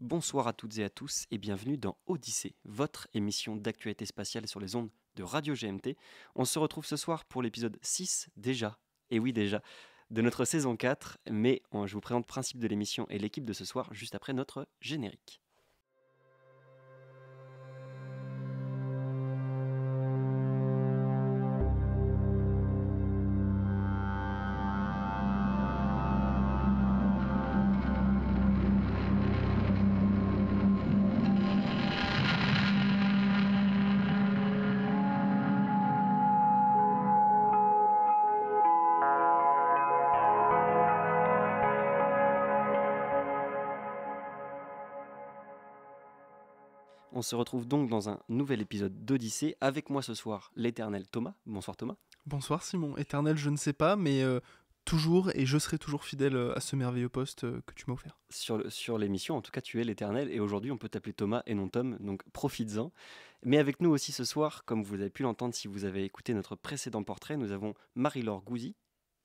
Bonsoir à toutes et à tous et bienvenue dans Odyssée, votre émission d'actualité spatiale sur les ondes de Radio GMT. On se retrouve ce soir pour l'épisode 6 déjà, et oui déjà, de notre saison 4, mais hein, je vous présente le principe de l'émission et l'équipe de ce soir juste après notre générique. se retrouve donc dans un nouvel épisode d'Odyssée. Avec moi ce soir, l'éternel Thomas. Bonsoir Thomas. Bonsoir Simon. Éternel, je ne sais pas, mais euh, toujours et je serai toujours fidèle euh, à ce merveilleux poste euh, que tu m'as offert. Sur, sur l'émission, en tout cas, tu es l'éternel et aujourd'hui on peut t'appeler Thomas et non Tom, donc profites-en. Mais avec nous aussi ce soir, comme vous avez pu l'entendre si vous avez écouté notre précédent portrait, nous avons Marie-Laure Gouzy.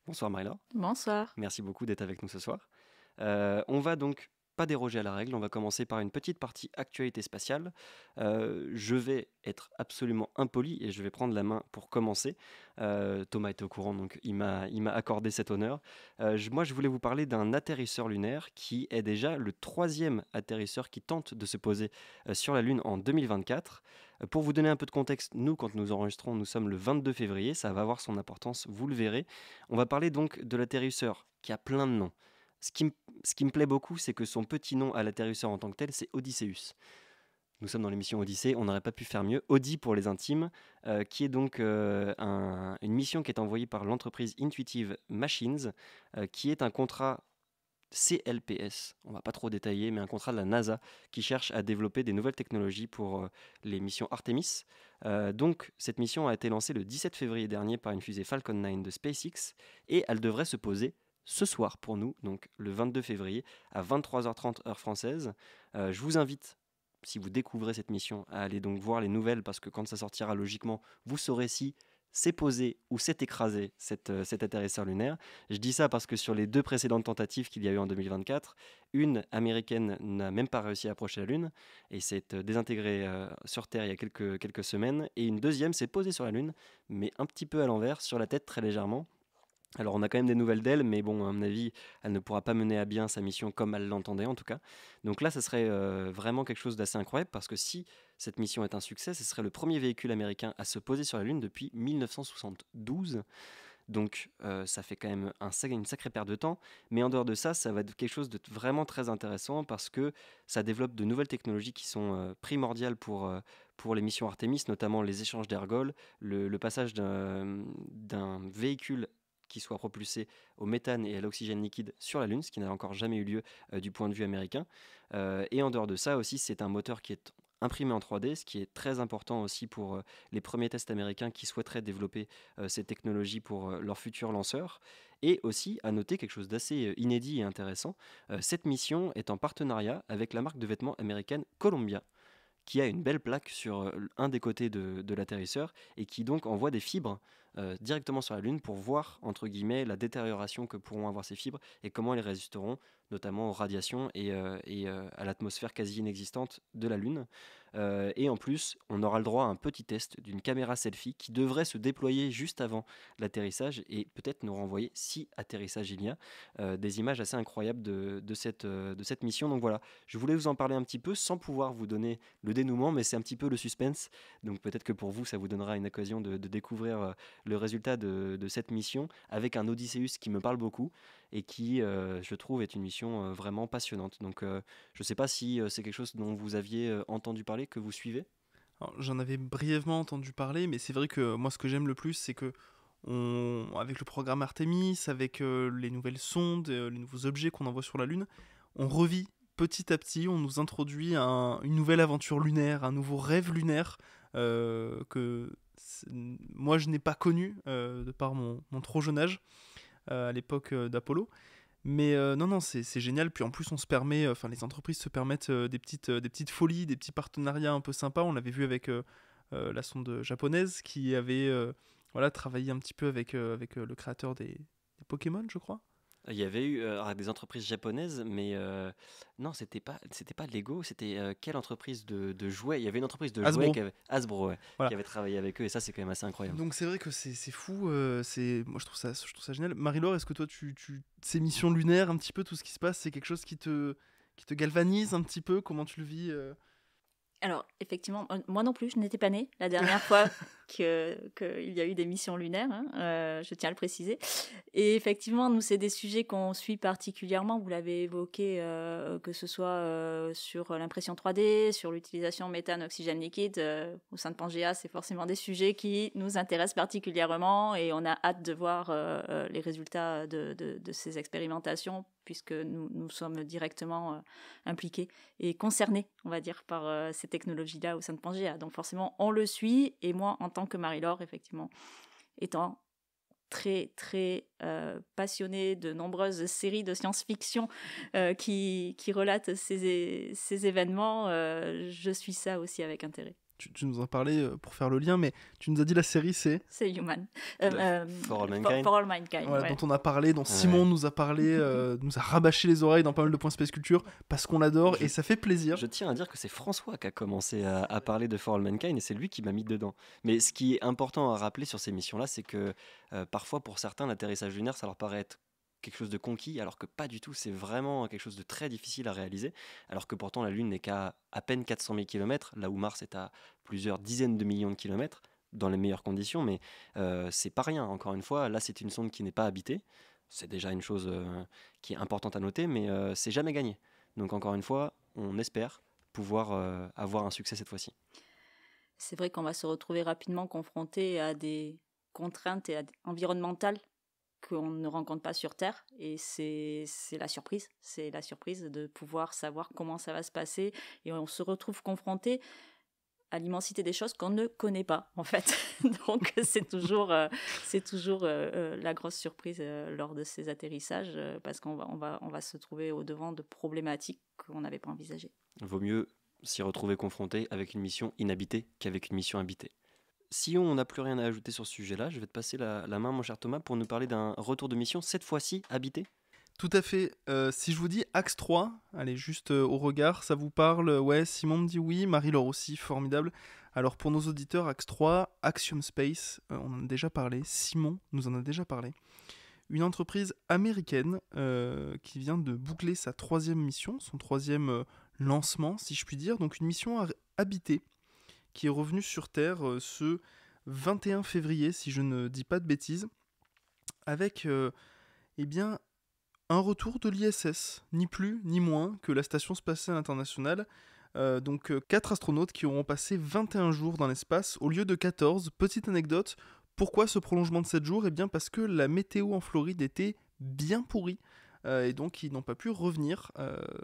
Bonsoir Marie-Laure. Bonsoir. Merci beaucoup d'être avec nous ce soir. on va donc pas déroger à la règle. On va commencer par une petite partie actualité spatiale. Euh, je vais être absolument impoli et je vais prendre la main pour commencer. Euh, Thomas était au courant, donc il m'a, accordé cet honneur. Euh, moi, je voulais vous parler d'un atterrisseur lunaire qui est déjà le troisième atterrisseur qui tente de se poser sur la Lune en 2024. Pour vous donner un peu de contexte, nous, quand nous enregistrons, nous sommes le 22 février, ça va avoir son importance, vous le verrez. On va parler donc de l'atterrisseur qui a plein de noms. Ce qui, me plaît beaucoup, c'est que son petit nom à l'atterrisseur en tant que tel, c'est Odysseus. Nous sommes dans l'émission Odyssée, on n'aurait pas pu faire mieux. Audi pour les intimes, euh, qui est donc euh, une mission qui est envoyée par l'entreprise Intuitive Machines, euh, qui est un contrat CLPS, on ne va pas trop détailler, mais un contrat de la NASA qui cherche à développer des nouvelles technologies pour les missions Artemis. donc cette mission a été lancée le 17 février dernier par une fusée Falcon 9 de SpaceX et elle devrait se poser ce soir pour nous, donc le 22 février à 23h30 heure française. Euh, je vous invite, si vous découvrez cette mission, à aller donc voir les nouvelles parce que quand ça sortira logiquement, vous saurez si c'est posé ou c'est écrasé euh, cet atterrisseur lunaire. Je dis ça parce que sur les deux précédentes tentatives qu'il y a eu en 2024, une américaine n'a même pas réussi à approcher la Lune et s'est euh, désintégrée sur Terre il y a quelques, quelques semaines, et une deuxième s'est posée sur la Lune, mais un petit peu à l'envers, sur la tête très légèrement. Alors on a quand même des nouvelles d'elle, mais bon, à mon avis, elle ne pourra pas mener à bien sa mission comme elle l'entendait en tout cas. Donc là, ça serait euh, vraiment quelque chose d'assez incroyable, parce que si cette mission est un succès, ce serait le premier véhicule américain à se poser sur la Lune depuis 1972. Donc euh, ça fait quand même un, une sacrée perte de temps. Mais en dehors de ça, ça va être quelque chose de vraiment très intéressant parce que ça développe de nouvelles technologies qui sont euh, primordiales pour, pour les missions Artemis, notamment les échanges d'ergols, le, passage d'un véhicule qui soit propulsé au méthane et à l'oxygène liquide sur la Lune, ce qui n'a encore jamais eu lieu euh, du point de vue américain. Euh, et en dehors de ça aussi, c'est un moteur qui est imprimé en 3D, ce qui est très important aussi pour euh, les premiers tests américains qui souhaiteraient développer ces technologies pour leurs futurs lanceurs. Et aussi, à noter quelque chose d'assez inédit et intéressant, cette mission est en partenariat avec la marque de vêtements américaine Columbia qui a une belle plaque sur un des côtés de, l'atterrisseur et qui donc envoie des fibres directement sur la Lune pour voir, entre guillemets, la détérioration que pourront avoir ces fibres et comment elles résisteront notamment aux radiations et, euh, euh, à l'atmosphère quasi inexistante de la Lune. Euh, et en plus, on aura le droit à un petit test d'une caméra selfie qui devrait se déployer juste avant l'atterrissage et peut-être nous renvoyer, si atterrissage il y a, des images assez incroyables de, cette, mission. Donc voilà, je voulais vous en parler un petit peu sans pouvoir vous donner le dénouement, mais c'est un petit peu le suspense. Donc peut-être que pour vous, ça vous donnera une occasion de, découvrir le résultat de cette mission avec un Odysseus qui me parle beaucoup et qui, euh, je trouve, est une mission euh, vraiment passionnante. Donc, euh, je ne sais pas si c'est quelque chose dont vous aviez entendu parler, que vous suivez. J'en avais brièvement entendu parler, mais c'est vrai que moi, ce que j'aime le plus, c'est que avec le programme Artemis, avec les nouvelles sondes, les nouveaux objets qu'on envoie sur la Lune, on revit petit à petit, on nous introduit à une nouvelle aventure lunaire, un nouveau rêve lunaire que moi je n'ai pas connu de par mon, trop jeune âge. Euh, à l'époque euh, d'Apollo. Mais euh, non, non, c'est génial. Puis en plus, on se permet, enfin, les entreprises se permettent des, petites, des petites folies, des petits partenariats un peu sympas. On l'avait vu avec la sonde japonaise qui avait voilà, travaillé un petit peu avec, avec le créateur des, Pokémon, je crois. Il y avait eu euh, ah, des entreprises japonaises, mais euh, non, c'était pas, c'était pas Lego, c'était euh, quelle entreprise de, de jouets Il y avait une entreprise de Hasbro. jouets qui avait, travaillé avec eux, et ça, c'est quand même assez incroyable. Donc c'est vrai que c'est, fou, c'est, moi je trouve ça, je trouve ça génial. Marie-Laure, est-ce que toi, tu, tu, ces missions lunaires, un petit peu tout ce qui se passe, c'est quelque chose qui te, qui te galvanise un petit peu Comment tu le vis alors, effectivement, moi non plus, je n'étais pas née la dernière fois qu'il y a eu des missions lunaires, hein, euh, je tiens à le préciser. Et effectivement, nous, c'est des sujets qu'on suit particulièrement, vous l'avez évoqué, euh, que ce soit euh, sur l'impression 3D, sur l'utilisation méthane, oxygène liquide, au sein de Pangea, c'est forcément des sujets qui nous intéressent particulièrement et on a hâte de voir les résultats de, de ces expérimentations puisque nous, nous sommes directement euh, impliqués et concernés, on va dire, par euh, ces technologies-là au sein de Pangea. Donc forcément, on le suit, et moi, en tant que Marie-Laure, effectivement, étant très très euh, passionnée de nombreuses séries de science-fiction qui, qui relatent ces, ces événements, je suis ça aussi avec intérêt tu, nous en parlais euh, pour faire le lien, mais tu nous as dit la série c'est C'est Human. Euh, euh, for All Mankind. all mankind Dont on a parlé, dont Simon nous a parlé, nous a rabâché les oreilles dans pas mal de points Space Culture parce qu'on l'adore et ça fait plaisir. Je tiens à dire que c'est François qui a commencé à, parler de For All Mankind et c'est lui qui m'a mis dedans. Mais ce qui est important à rappeler sur ces missions-là, c'est que parfois pour certains, l'atterrissage lunaire, ça leur paraît être quelque chose de conquis, alors que pas du tout, c'est vraiment quelque chose de très difficile à réaliser, alors que pourtant la Lune n'est qu'à à peine 400 000 km, là où Mars est à plusieurs dizaines de millions de kilomètres, dans les meilleures conditions, mais euh, c'est pas rien, encore une fois, là c'est une sonde qui n'est pas habitée, c'est déjà une chose euh, qui est importante à noter, mais euh, c'est jamais gagné. Donc encore une fois, on espère pouvoir euh, avoir un succès cette fois-ci. C'est vrai qu'on va se retrouver rapidement confronté à des contraintes environnementales qu'on ne rencontre pas sur Terre. Et c'est la surprise. C'est la surprise de pouvoir savoir comment ça va se passer. Et on se retrouve confronté à l'immensité des choses qu'on ne connaît pas, en fait. Donc, c'est toujours, euh, toujours euh, euh, la grosse surprise lors de ces atterrissages, parce qu'on va, va, on va se trouver au-devant de problématiques qu'on n'avait pas envisagées. Vaut mieux s'y retrouver confronté avec une mission inhabitée qu'avec une mission habitée si on n'a plus rien à ajouter sur ce sujet-là, je vais te passer la, main, mon cher Thomas, pour nous parler d'un retour de mission, cette fois-ci habité. Tout à fait. Euh, si je vous dis Axe 3, allez, juste euh, au regard, ça vous parle Ouais, Simon me dit oui, Marie-Laure aussi, formidable. Alors pour nos auditeurs, Axe 3, Axiom Space, euh, on en a déjà parlé, Simon nous en a déjà parlé. Une entreprise américaine qui vient de boucler sa troisième mission, son troisième lancement, si je puis dire, donc une mission habitée qui est revenu sur Terre euh, ce 21 février, si je ne dis pas de bêtises, avec euh, eh bien, un retour de l'ISS, ni plus ni moins que la Station spatiale internationale. Euh, donc quatre 4 astronautes qui auront passé 21 jours dans l'espace au lieu de 14. Petite anecdote, pourquoi ce prolongement de 7 jours Eh bien parce que la météo en Floride était bien pourrie et donc ils n'ont pas pu revenir.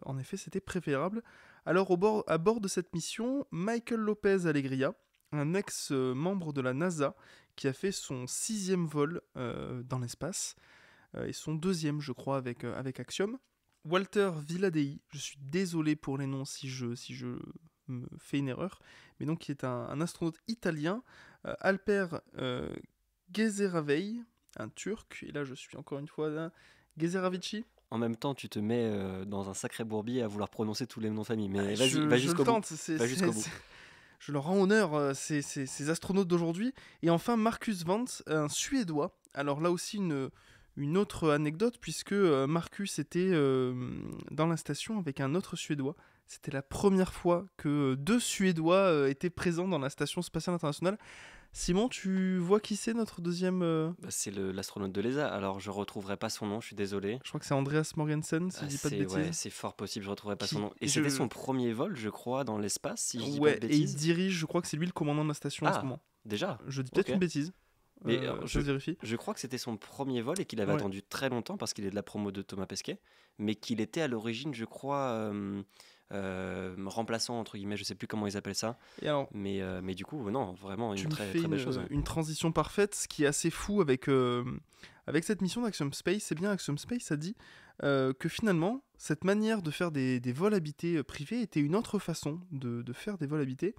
en effet, c'était préférable alors au bord, à bord de cette mission, Michael Lopez Alegria, un ex-membre de la NASA, qui a fait son sixième vol euh, dans l'espace, euh, et son deuxième je crois avec, euh, avec Axiom. Walter Villadei, je suis désolé pour les noms si je, si je fais une erreur, mais donc qui est un, astronaute italien, Alper Gezeravei, un turc, et là je suis encore une fois... Hein, Gezeravici, en même temps, tu te mets euh, dans un sacré bourbier à vouloir prononcer tous les noms de famille. Mais bah, vas-y, va jusqu'au bout. Je leur rends honneur, euh, ces, astronautes d'aujourd'hui. Et enfin, Marcus Vance, un Suédois. Alors là aussi, une, autre anecdote, puisque euh, Marcus était dans la station avec un autre Suédois. C'était la première fois que deux Suédois étaient présents dans la station spatiale internationale. Simon, tu vois qui c'est notre deuxième euh bah, C'est l'astronaute de l'ESA. Alors je retrouverai pas son nom, je suis désolé. Je crois que c'est Andreas Morgensen, si je ah, je dis pas de bêtises. c'est fort possible, je retrouverai pas son nom. Et c'était son premier vol, je crois, dans l'espace, si je dis pas de bêtises. Et il dirige, je crois que c'est lui le commandant de la station en ce ah, moment. Déjà. Je dis peut-être une bêtise. Mais euh, je, vérifie. Je crois que c'était son premier vol et qu'il avait attendu très longtemps parce qu'il est de la promo de Thomas Pesquet, mais qu'il était à l'origine, je crois, euh, euh, remplaçant entre guillemets, je sais plus comment ils appellent ça. mais, euh, mais du coup, non, vraiment une très, très, belle chose. Une transition parfaite, ce qui est assez fou avec, euh, avec cette mission d'Axiom Space, c'est bien Axiom Space a dit que finalement, cette manière de faire des, des, vols habités privés était une autre façon de, de faire des vols habités.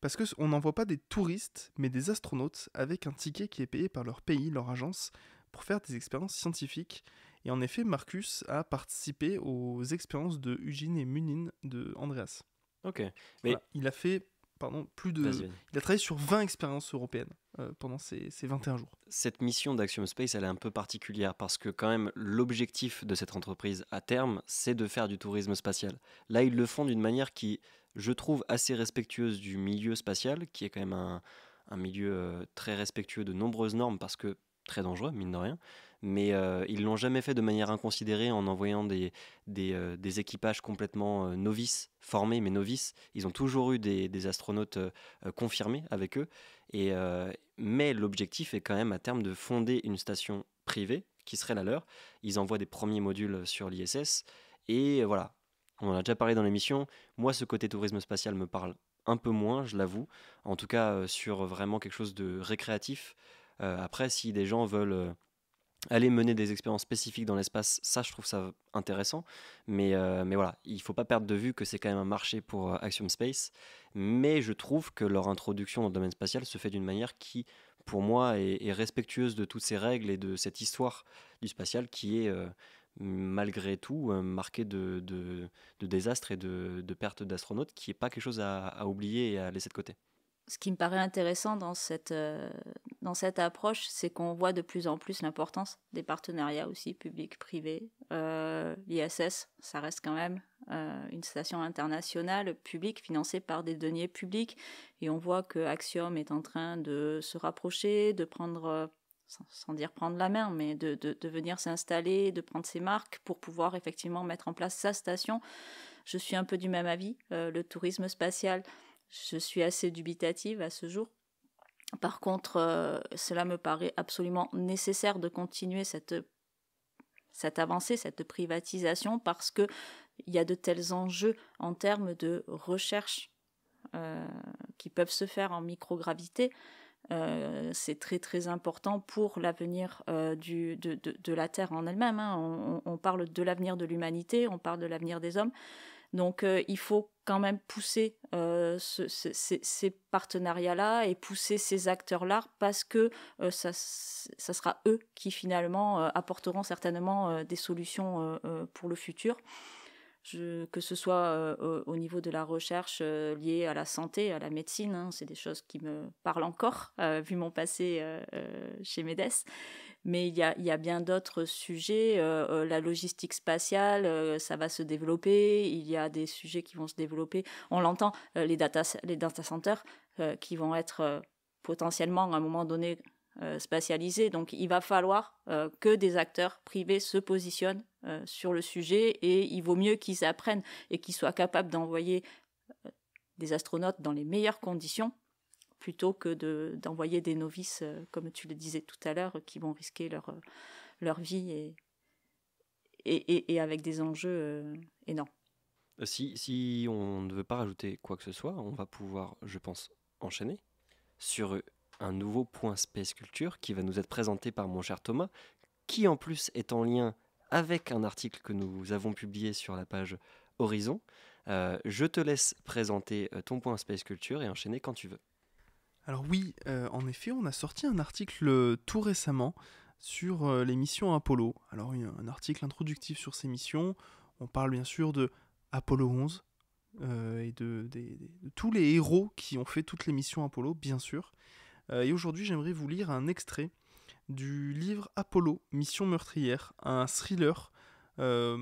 Parce qu'on n'envoie pas des touristes, mais des astronautes avec un ticket qui est payé par leur pays, leur agence, pour faire des expériences scientifiques. Et en effet, Marcus a participé aux expériences de Ugin et Munin de Andreas. Ok. Mais... Il a fait pardon, plus de. Il a travaillé sur 20 expériences européennes euh, pendant ces, ces, 21 jours. Cette mission d'Axiom Space, elle est un peu particulière parce que, quand même, l'objectif de cette entreprise à terme, c'est de faire du tourisme spatial. Là, ils le font d'une manière qui, je trouve, assez respectueuse du milieu spatial, qui est quand même un, un milieu euh, très respectueux de nombreuses normes parce que très dangereux, mine de rien. Mais euh, ils l'ont jamais fait de manière inconsidérée en envoyant des, euh, équipages complètement euh, novices, formés mais novices. Ils ont toujours eu des, astronautes confirmés avec eux. Et, mais l'objectif est quand même à terme de fonder une station privée qui serait la leur. Ils envoient des premiers modules sur l'ISS. Et voilà, on en a déjà parlé dans l'émission. Moi, ce côté tourisme spatial me parle un peu moins, je l'avoue. En tout cas, sur vraiment quelque chose de récréatif. Euh, après, si des gens veulent euh, aller mener des expériences spécifiques dans l'espace, ça je trouve ça intéressant. Mais, euh, mais voilà, il ne faut pas perdre de vue que c'est quand même un marché pour Axiom Space. Mais je trouve que leur introduction dans le domaine spatial se fait d'une manière qui, pour moi, est, respectueuse de toutes ces règles et de cette histoire du spatial qui est, malgré tout, marquée de, de, désastres et de, de pertes d'astronautes, qui n'est pas quelque chose à, à oublier et à laisser de côté ce qui me paraît intéressant dans cette, euh, dans cette approche, c'est qu'on voit de plus en plus l'importance des partenariats aussi public privés. Euh, L'ISS, ça reste quand même euh, une station internationale publique financée par des deniers publics. Et on voit que Axiom est en train de se rapprocher, de prendre, sans, dire prendre la main, mais de, de, de venir s'installer, de prendre ses marques pour pouvoir effectivement mettre en place sa station. Je suis un peu du même avis. le tourisme spatial je suis assez dubitative à ce jour. Par contre, euh, cela me paraît absolument nécessaire de continuer cette, cette avancée, cette privatisation, parce qu'il y a de tels enjeux en termes de recherche euh, qui peuvent se faire en microgravité. Euh, c'est très très important pour l'avenir du de, de, de, la Terre en elle-même. Hein. On, parle de l'avenir de l'humanité, on parle de l'avenir des hommes. Donc il faut quand même pousser euh, ces, partenariats-là et pousser ces acteurs-là parce que ce euh, ça, sera eux qui finalement euh, apporteront certainement des solutions pour le futur que ce soit euh, au niveau de la recherche euh, liée à la santé, à la médecine, hein, c'est des choses qui me parlent encore, euh, vu mon passé chez MEDES. Mais il y a, bien d'autres sujets. la logistique spatiale, ça va se développer. Il y a des sujets qui vont se développer. On l'entend, les, data, les data centers qui vont être potentiellement à un moment donné spatialisés. Donc il va falloir que des acteurs privés se positionnent euh, sur le sujet et il vaut mieux qu'ils apprennent et qu'ils soient capables d'envoyer euh, des astronautes dans les meilleures conditions plutôt que d'envoyer des novices, euh, comme tu le disais tout à l'heure, qui vont risquer leur, leur vie et, et, avec des enjeux énormes. Si, si on ne veut pas rajouter quoi que ce soit, on va pouvoir, je pense, enchaîner sur un nouveau point Space Culture qui va nous être présenté par mon cher Thomas, qui en plus est en lien avec un article que nous avons publié sur la page Horizon. Euh, je te laisse présenter euh, ton point Space Culture et enchaîner quand tu veux. Alors oui, euh, en effet, on a sorti un article tout récemment sur les missions Apollo. Alors un article introductif sur ces missions. On parle bien sûr de Apollo 11 et de, tous les héros qui ont fait toutes les missions Apollo, bien sûr. et aujourd'hui, j'aimerais vous lire un extrait du livre Apollo, Mission meurtrière, un thriller euh,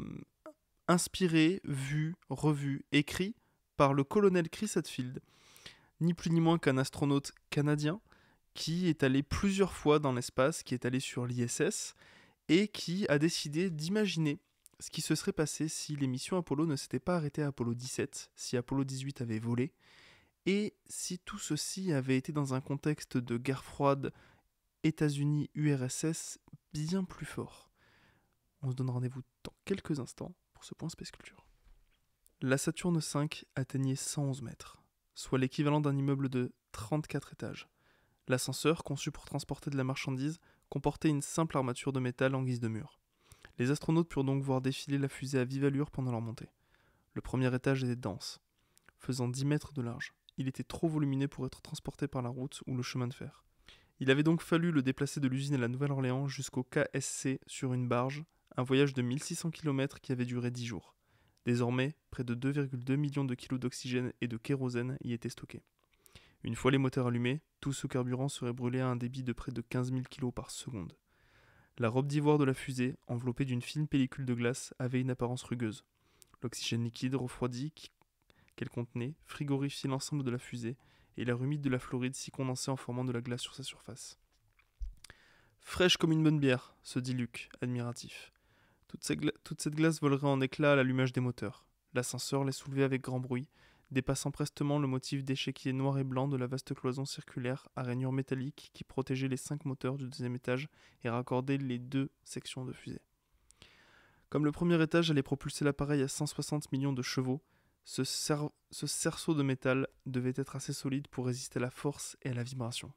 inspiré, vu, revu, écrit par le colonel Chris Hadfield, ni plus ni moins qu'un astronaute canadien qui est allé plusieurs fois dans l'espace, qui est allé sur l'ISS et qui a décidé d'imaginer ce qui se serait passé si les missions Apollo ne s'étaient pas arrêtées à Apollo 17, si Apollo 18 avait volé, et si tout ceci avait été dans un contexte de guerre froide, États-Unis-URSS bien plus fort. On se donne rendez-vous dans quelques instants pour ce point Space Culture. La Saturne V atteignait 111 mètres, soit l'équivalent d'un immeuble de 34 étages. L'ascenseur, conçu pour transporter de la marchandise, comportait une simple armature de métal en guise de mur. Les astronautes purent donc voir défiler la fusée à vive allure pendant leur montée. Le premier étage était dense, faisant 10 mètres de large. Il était trop volumineux pour être transporté par la route ou le chemin de fer. Il avait donc fallu le déplacer de l'usine à la Nouvelle-Orléans jusqu'au KSC sur une barge, un voyage de 1600 km qui avait duré 10 jours. Désormais, près de 2,2 millions de kilos d'oxygène et de kérosène y étaient stockés. Une fois les moteurs allumés, tout ce carburant serait brûlé à un débit de près de 15 000 kg par seconde. La robe d'ivoire de la fusée, enveloppée d'une fine pellicule de glace, avait une apparence rugueuse. L'oxygène liquide refroidi qu'elle contenait frigorifiait l'ensemble de la fusée et la humide de la Floride s'y condensait en formant de la glace sur sa surface. Fraîche comme une bonne bière, se dit Luc, admiratif. Toute, cette glace volerait en éclats à l'allumage des moteurs. L'ascenseur les soulevait avec grand bruit, dépassant prestement le motif d'échiquier noir et blanc de la vaste cloison circulaire à rainures métalliques qui protégeait les cinq moteurs du deuxième étage et raccordait les deux sections de fusée. Comme le premier étage allait propulser l'appareil à 160 millions de chevaux, ce, cerceau de métal devait être assez solide pour résister à la force et à la vibration.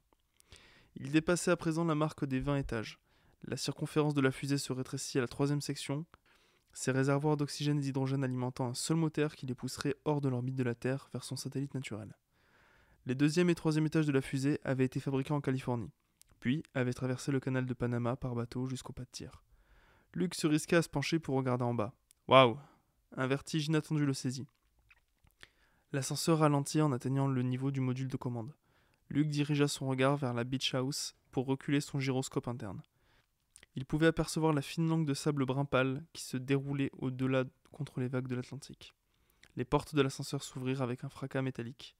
Il dépassait à présent la marque des 20 étages. La circonférence de la fusée se rétrécit à la troisième section, ses réservoirs d'oxygène et d'hydrogène alimentant un seul moteur qui les pousserait hors de l'orbite de la Terre vers son satellite naturel. Les deuxième et troisième étages de la fusée avaient été fabriqués en Californie, puis avaient traversé le canal de Panama par bateau jusqu'au pas de tir. Luke se risqua à se pencher pour regarder en bas. Waouh Un vertige inattendu le saisit. L'ascenseur ralentit en atteignant le niveau du module de commande. Luke dirigea son regard vers la beach house pour reculer son gyroscope interne. Il pouvait apercevoir la fine langue de sable brun pâle qui se déroulait au-delà contre les vagues de l'Atlantique. Les portes de l'ascenseur s'ouvrirent avec un fracas métallique.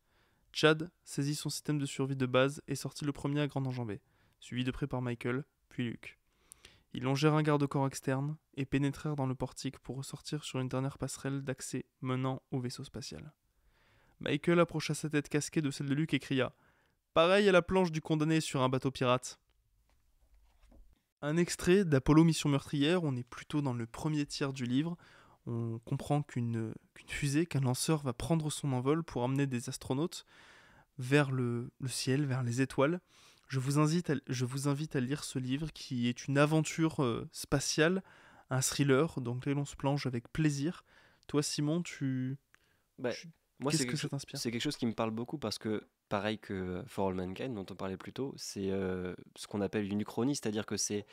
Chad saisit son système de survie de base et sortit le premier à grande enjambée, suivi de près par Michael, puis Luke. Ils longèrent un garde-corps externe et pénétrèrent dans le portique pour ressortir sur une dernière passerelle d'accès menant au vaisseau spatial. Michael approcha sa tête casquée de celle de Luke et cria Pareil à la planche du condamné sur un bateau pirate. Un extrait d'Apollo Mission Meurtrière, on est plutôt dans le premier tiers du livre. On comprend qu'une fusée, qu'un lanceur va prendre son envol pour amener des astronautes vers le, ciel, vers les étoiles. Je vous, invite à, lire ce livre qui est une aventure euh, spatiale, un thriller, donc là on se plonge avec plaisir. Toi Simon, tu, bah, tu, moi, C'est quelque chose qui me parle beaucoup parce que, pareil que euh, For All Mankind, dont on parlait plus tôt, c'est euh, ce qu'on appelle une uchronie, c'est-à-dire que c'est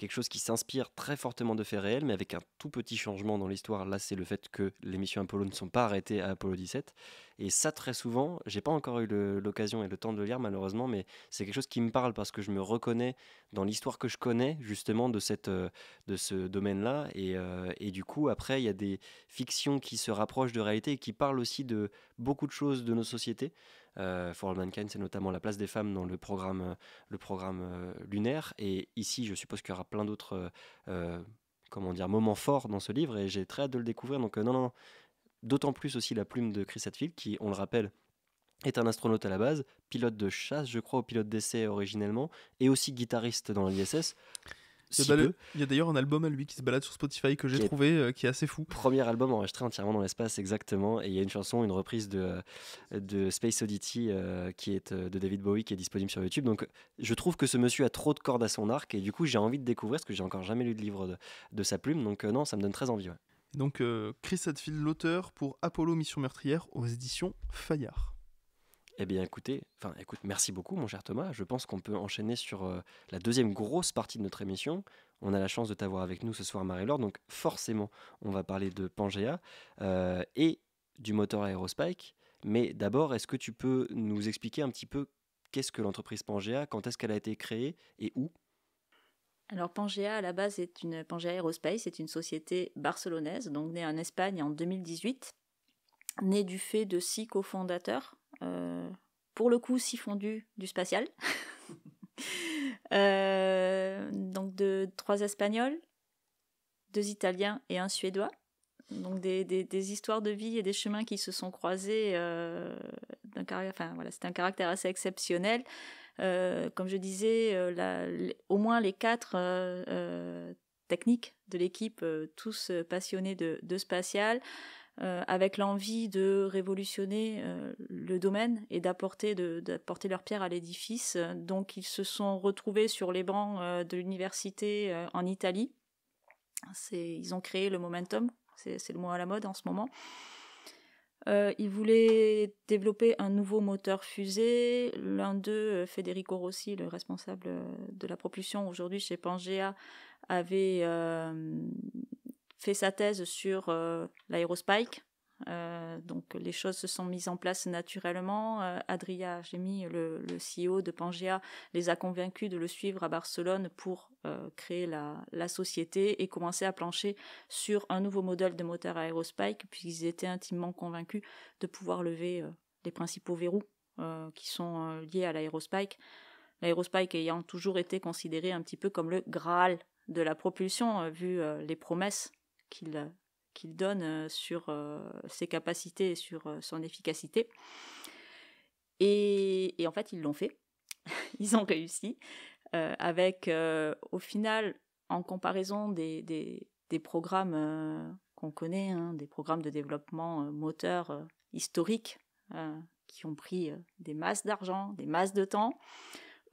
quelque chose qui s'inspire très fortement de faits réels, mais avec un tout petit changement dans l'histoire. Là, c'est le fait que les missions Apollo ne sont pas arrêtées à Apollo 17. Et ça, très souvent, j'ai pas encore eu l'occasion et le temps de le lire, malheureusement, mais c'est quelque chose qui me parle parce que je me reconnais dans l'histoire que je connais, justement, de, cette, euh, de ce domaine-là. Et, euh, et, du coup, après, il y a des fictions qui se rapprochent de réalité et qui parlent aussi de beaucoup de choses de nos sociétés. Euh, For All Mankind, c'est notamment la place des femmes dans le programme, euh, le programme euh, lunaire. Et ici, je suppose qu'il y aura plein d'autres comment dire, moments forts dans ce livre et j'ai très hâte de le découvrir. Donc, non, non, d'autant plus aussi la plume de Chris Hadfield qui, on le rappelle, est un astronaute à la base, pilote de chasse, je crois, ou pilote d'essai originellement, et aussi guitariste dans l'ISS. Il y a d'ailleurs un album à lui qui se balade sur Spotify que j'ai trouvé, euh, qui est assez fou. Premier album enregistré entièrement dans l'espace, exactement. Et il y a une chanson, une reprise de, euh, de Space Oddity euh, qui est de David Bowie qui est disponible sur YouTube. Donc je trouve que ce monsieur a trop de cordes à son arc et du coup j'ai envie de découvrir ce que j'ai encore jamais lu de livre de, sa plume. Donc non, ça me donne très envie. Donc Chris Hadfield, l'auteur pour Apollo Mission Meurtrière aux éditions Fayard. Eh bien, écoutez, enfin, écoute, merci beaucoup, mon cher Thomas. Je pense qu'on peut enchaîner sur euh, la deuxième grosse partie de notre émission. On a la chance de t'avoir avec nous ce soir, Marie-Laure. Donc, forcément, on va parler de Pangea euh, et du moteur Aerospike. Mais d'abord, est-ce que tu peux nous expliquer un petit peu qu'est-ce que l'entreprise Pangea, quand est-ce qu'elle a été créée et où alors Pangea à la base est une Pangea Aerospace, C'est une société barcelonaise donc née en Espagne en 2018, née du fait de six cofondateurs euh, pour le coup, si fondu du spatial. Euh, donc de trois Espagnols, deux Italiens et un Suédois. Donc des, des, histoires de vie et des chemins qui se sont croisés. Euh, enfin, voilà, c'est un caractère assez exceptionnel. Euh, comme je disais, au moins les quatre techniques de l'équipe, tous passionnés de, de spatial. Euh, avec l'envie de révolutionner euh, le domaine et d'apporter d'apporter leur pierre à l'édifice. Donc ils se sont retrouvés sur les bancs euh, de l'université en Italie. ils ont créé le momentum, c'est le mot à la mode en ce moment. ils voulaient développer un nouveau moteur fusée. L'un d'eux, Federico Rossi, le responsable de la propulsion aujourd'hui chez Pangea, avait fait sa thèse sur euh, l'aérospike. Euh, donc les choses se sont mises en place naturellement. Euh, Adria Gemi, le, CEO de Pangea, les a convaincus de le suivre à Barcelone pour créer la, la, société et commencer à plancher sur un nouveau modèle de moteur aérospike, puisqu'ils étaient intimement convaincus de pouvoir lever les principaux verrous qui sont liés à l'aérospike. L'aérospike ayant toujours été considéré un petit peu comme le Graal de la propulsion, vu les promesses euh, qu'il donne euh, sur euh, ses capacités et sur son efficacité. Et, en fait, ils l'ont fait. ils ont réussi. avec, au final, en comparaison des, programmes qu'on connaît, hein, des programmes de développement moteur historiques qui ont pris des masses d'argent, des masses de temps,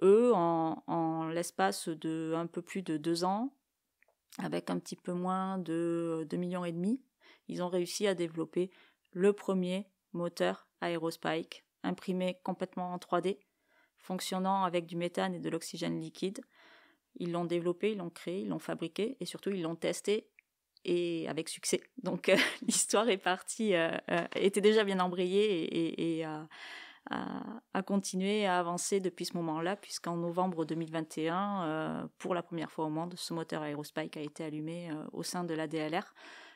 eux, en, en l'espace de un peu plus de deux ans, avec un petit peu moins de 2 euh, millions et demi, ils ont réussi à développer le premier moteur Aerospike, imprimé complètement en 3D, fonctionnant avec du méthane et de l'oxygène liquide. Ils l'ont développé, ils l'ont créé, ils l'ont fabriqué et surtout ils l'ont testé et avec succès. Donc l'histoire est partie, euh, euh, était déjà bien embrayée et à, à, continuer à avancer depuis ce moment-là, puisqu'en novembre 2021, euh, pour la première fois au monde, ce moteur Aerospike a été allumé euh, au sein de l'ADLR,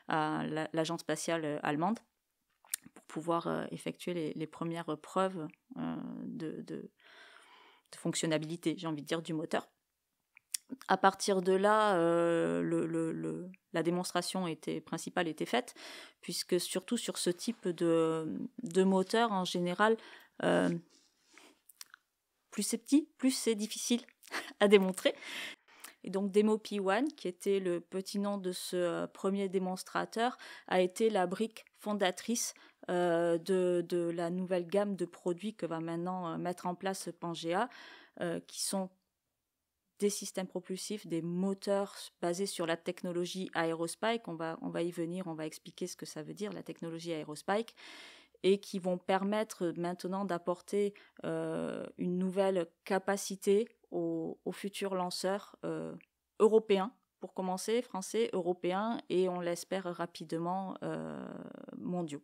l'agence spatiale euh, allemande pour pouvoir effectuer les, premières preuves de, de, j'ai envie de dire, du moteur. À partir de là, la démonstration était, principale était faite, puisque surtout sur ce type de, de moteur, en général, euh, plus c'est petit, plus c'est difficile à démontrer. Et donc Demo P1, qui était le petit nom de ce euh, premier démonstrateur, a été la brique fondatrice euh, de, la nouvelle gamme de produits que va maintenant mettre en place Pangea, qui sont des systèmes propulsifs, des moteurs basés sur la technologie Aerospike. On va, on va y venir, on va expliquer ce que ça veut dire, la technologie Aerospike et qui vont permettre maintenant d'apporter euh, une nouvelle capacité aux, futurs lanceurs euh, européens, pour commencer, français, européens, et on l'espère rapidement euh, mondiaux.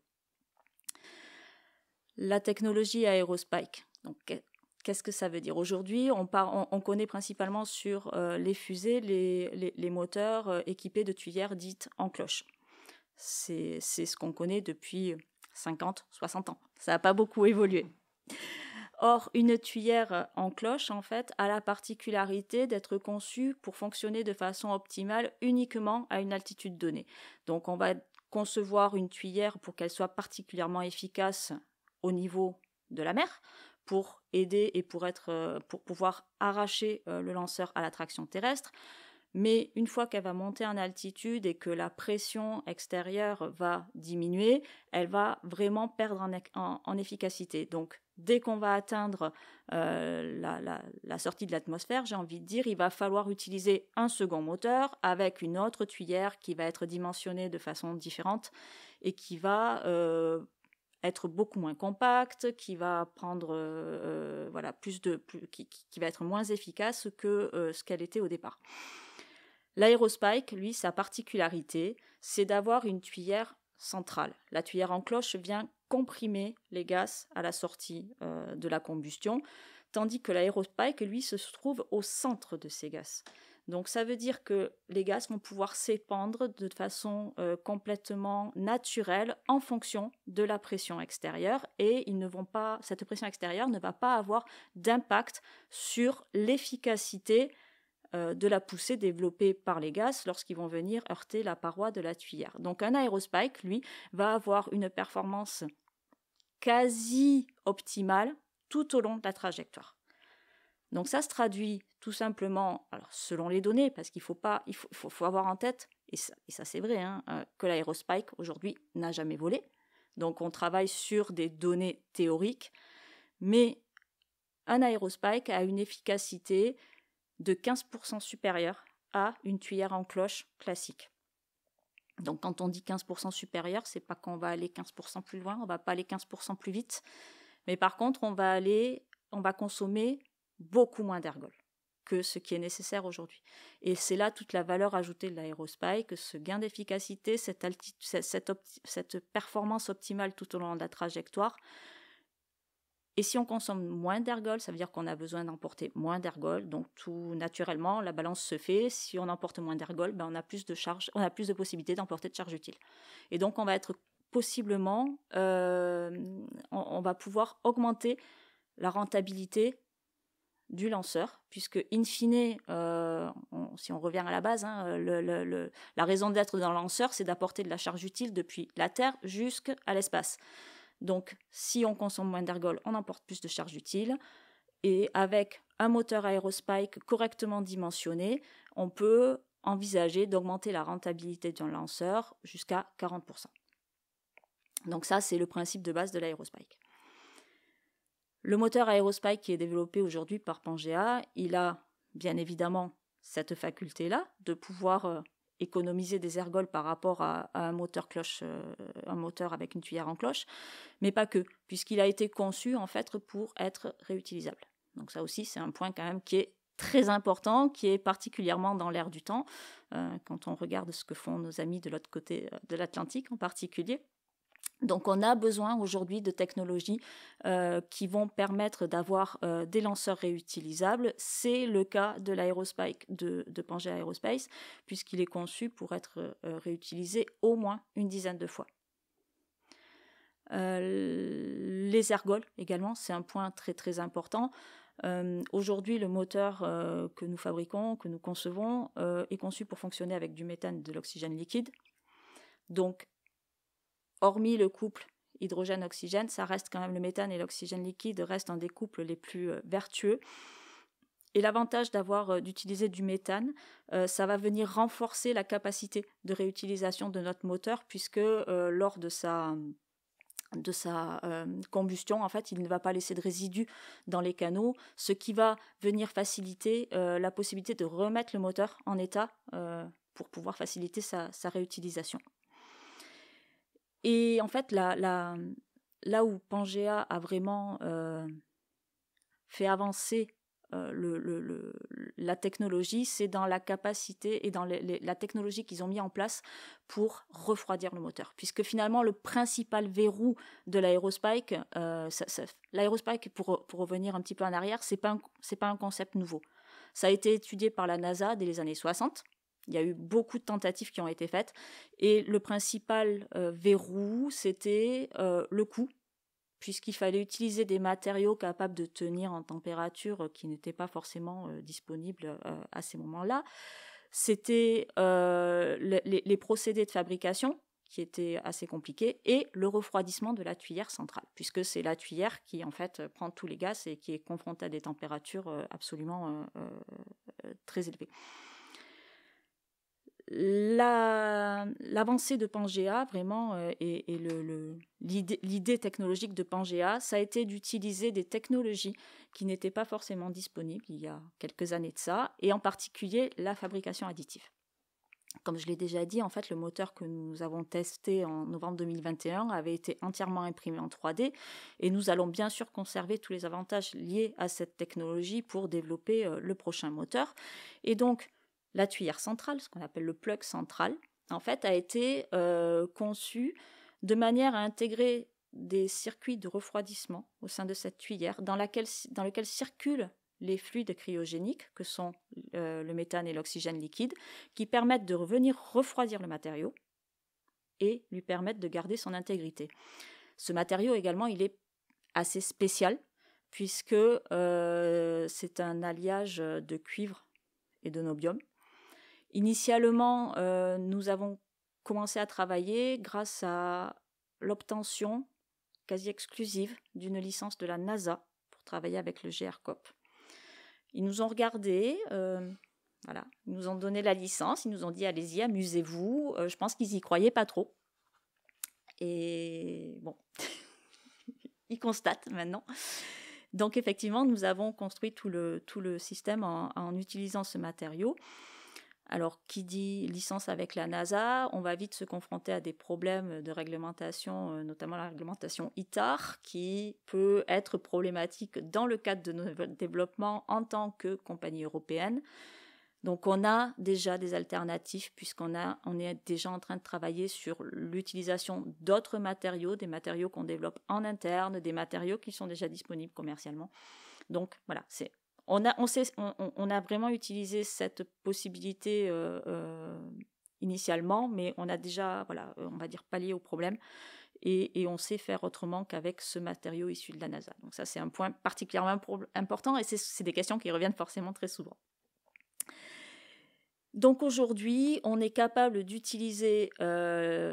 La technologie aérospike. Donc, Qu'est-ce que ça veut dire Aujourd'hui, on, on, connaît principalement sur les fusées les, les, les moteurs équipés de tuyères dites en cloche. C'est ce qu'on connaît depuis 50, 60 ans. Ça n'a pas beaucoup évolué. Or, une tuyère en cloche, en fait, a la particularité d'être conçue pour fonctionner de façon optimale uniquement à une altitude donnée. Donc, on va concevoir une tuyère pour qu'elle soit particulièrement efficace au niveau de la mer, pour aider et pour, être, euh, pour pouvoir arracher euh, le lanceur à l'attraction terrestre. Mais une fois qu'elle va monter en altitude et que la pression extérieure va diminuer, elle va vraiment perdre en, efficacité. Donc, dès qu'on va atteindre euh, la, sortie de l'atmosphère, j'ai envie de dire, il va falloir utiliser un second moteur avec une autre tuyère qui va être dimensionnée de façon différente et qui va euh, être beaucoup moins compacte, qui va prendre euh, voilà plus de qui, va être moins efficace que ce qu'elle était au départ. L'aérospike, lui, sa particularité, c'est d'avoir une tuyère centrale. La tuyère en cloche vient comprimer les gaz à la sortie euh, de la combustion, tandis que l'aérospike, lui, se trouve au centre de ces gaz. Donc ça veut dire que les gaz vont pouvoir s'épandre de façon euh, complètement naturelle en fonction de la pression extérieure et ils ne vont pas, cette pression extérieure ne va pas avoir d'impact sur l'efficacité euh, de la poussée développée par les gaz lorsqu'ils vont venir heurter la paroi de la tuyère. Donc un aérospike, lui, va avoir une performance quasi optimale tout au long de la trajectoire. Donc ça se traduit tout simplement, alors selon les données, parce qu'il faut avoir en tête, et ça, c'est vrai, hein, euh, que l'aérospike aujourd'hui n'a jamais volé. Donc on travaille sur des données théoriques, mais un aérospike a une efficacité de 15% supérieur à une tuyère en cloche classique. Donc quand on dit 15% supérieur, c'est pas qu'on va aller 15% plus loin, on va pas aller 15% plus vite, mais par contre, on va aller on va consommer beaucoup moins d'ergols que ce qui est nécessaire aujourd'hui. Et c'est là toute la valeur ajoutée de l'aérospy, que ce gain d'efficacité, cette, performance optimale tout au long de la trajectoire, et si on consomme moins d'ergols, ça veut dire qu'on a besoin d'emporter moins d'ergols. Donc tout naturellement, la balance se fait. Si on emporte moins d'ergols, ben, on a plus de charge, on a plus de possibilités d'emporter de charge utile. Et donc on va être possiblement, euh, on, va pouvoir augmenter la rentabilité du lanceur, puisque in fine, euh, si on revient à la base, hein, la raison d'être d'un lanceur, c'est d'apporter de la charge utile depuis la Terre jusqu'à l'espace. Donc, si on consomme moins d'ergol, on emporte plus de charge utile. Et avec un moteur aérospike correctement dimensionné, on peut envisager d'augmenter la rentabilité d'un lanceur jusqu'à 40%. Donc ça, c'est le principe de base de l'aérospike. Le moteur aérospike qui est développé aujourd'hui par Pangea, il a bien évidemment cette faculté-là de pouvoir euh, économiser des ergols par rapport à, un moteur cloche, euh, un moteur avec une tuyère en cloche, mais pas que, puisqu'il a été conçu en fait pour être réutilisable. Donc ça aussi, c'est un point quand même qui est très important, qui est particulièrement dans l'air du temps, euh, quand on regarde ce que font nos amis de l'autre côté euh, de l'Atlantique en particulier. Donc on a besoin aujourd'hui de technologies euh, qui vont permettre d'avoir euh, des lanceurs réutilisables. C'est le cas de l'Aérospike de, de Pangea Aerospace, puisqu'il est conçu pour être euh, réutilisé au moins une dizaine de fois. les ergols également, c'est un point très très important. Aujourd'hui, le moteur que nous fabriquons, que nous concevons, est conçu pour fonctionner avec du méthane et de l'oxygène liquide. Donc, hormis le couple hydrogène-oxygène, ça reste quand même le méthane et l'oxygène liquide restent un des couples les plus euh, vertueux. Et l'avantage d'avoir euh, d'utiliser du méthane, euh, ça va venir renforcer la capacité de réutilisation de notre moteur puisque lors de sa de sa combustion, en fait, il ne va pas laisser de résidus dans les canaux, ce qui va venir faciliter la possibilité de remettre le moteur en état pour pouvoir faciliter sa réutilisation. Et en fait, la, là où Pangea a vraiment euh, fait avancer euh, le, la technologie, c'est dans la capacité et dans la technologie qu'ils ont mis en place pour refroidir le moteur. Puisque finalement, le principal verrou de l'aérospike, euh, l'aérospike, pour, pour, revenir un petit peu en arrière, c'est pas, pas un concept nouveau. Ça a été étudié par la NASA dès les années 60. Il y a eu beaucoup de tentatives qui ont été faites. Et le principal euh, verrou, c'était euh, le coût, puisqu'il fallait utiliser des matériaux capables de tenir en température euh, qui n'étaient pas forcément disponibles à ces moments-là. C'était les, les procédés de fabrication qui étaient assez compliqués et le refroidissement de la tuyère centrale, puisque c'est la tuyère qui en fait prend tous les gaz et qui est confrontée à des températures absolument très élevées l'avancée de Pangea, vraiment, euh, et, l'idée technologique de Pangea, ça a été d'utiliser des technologies qui n'étaient pas forcément disponibles il y a quelques années de ça, et en particulier la fabrication additive. Comme je l'ai déjà dit, en fait, le moteur que nous avons testé en novembre 2021 avait été entièrement imprimé en 3D et nous allons bien sûr conserver tous les avantages liés à cette technologie pour développer euh, le prochain moteur. Et donc, la tuyère centrale, ce qu'on appelle le plug central, en fait, a été euh, conçue de manière à intégrer des circuits de refroidissement au sein de cette tuyère dans, laquelle, dans lequel circulent les fluides cryogéniques, que sont euh, le méthane et l'oxygène liquide, qui permettent de revenir refroidir le matériau et lui permettent de garder son intégrité. Ce matériau également, il est assez spécial, puisque euh, c'est un alliage de cuivre et de nobium, Initialement, euh, nous avons commencé à travailler grâce à l'obtention quasi exclusive d'une licence de la NASA pour travailler avec le GRCOP. Ils nous ont regardés, euh, voilà, ils nous ont donné la licence, ils nous ont dit allez-y, amusez-vous. Euh, je pense qu'ils n'y croyaient pas trop. Et bon, ils constatent maintenant. Donc effectivement, nous avons construit tout le, tout le système en utilisant ce matériau. Alors, qui dit licence avec la NASA, on va vite se confronter à des problèmes de réglementation, euh, notamment la réglementation ITAR, qui peut être problématique dans le cadre de nos développements en tant que compagnie européenne. Donc, on a déjà des alternatives puisqu'on on est déjà en train de travailler sur l'utilisation d'autres matériaux, des matériaux qu'on développe en interne, des matériaux qui sont déjà disponibles commercialement. Donc, voilà, c'est on a, vraiment utilisé cette possibilité euh, euh, initialement, mais on a déjà, voilà, euh, on va dire, pallié au problème. Et, on sait faire autrement qu'avec ce matériau issu de la NASA. Donc ça, c'est un point particulièrement important et c'est des questions qui reviennent forcément très souvent. Donc aujourd'hui, on est capable d'utiliser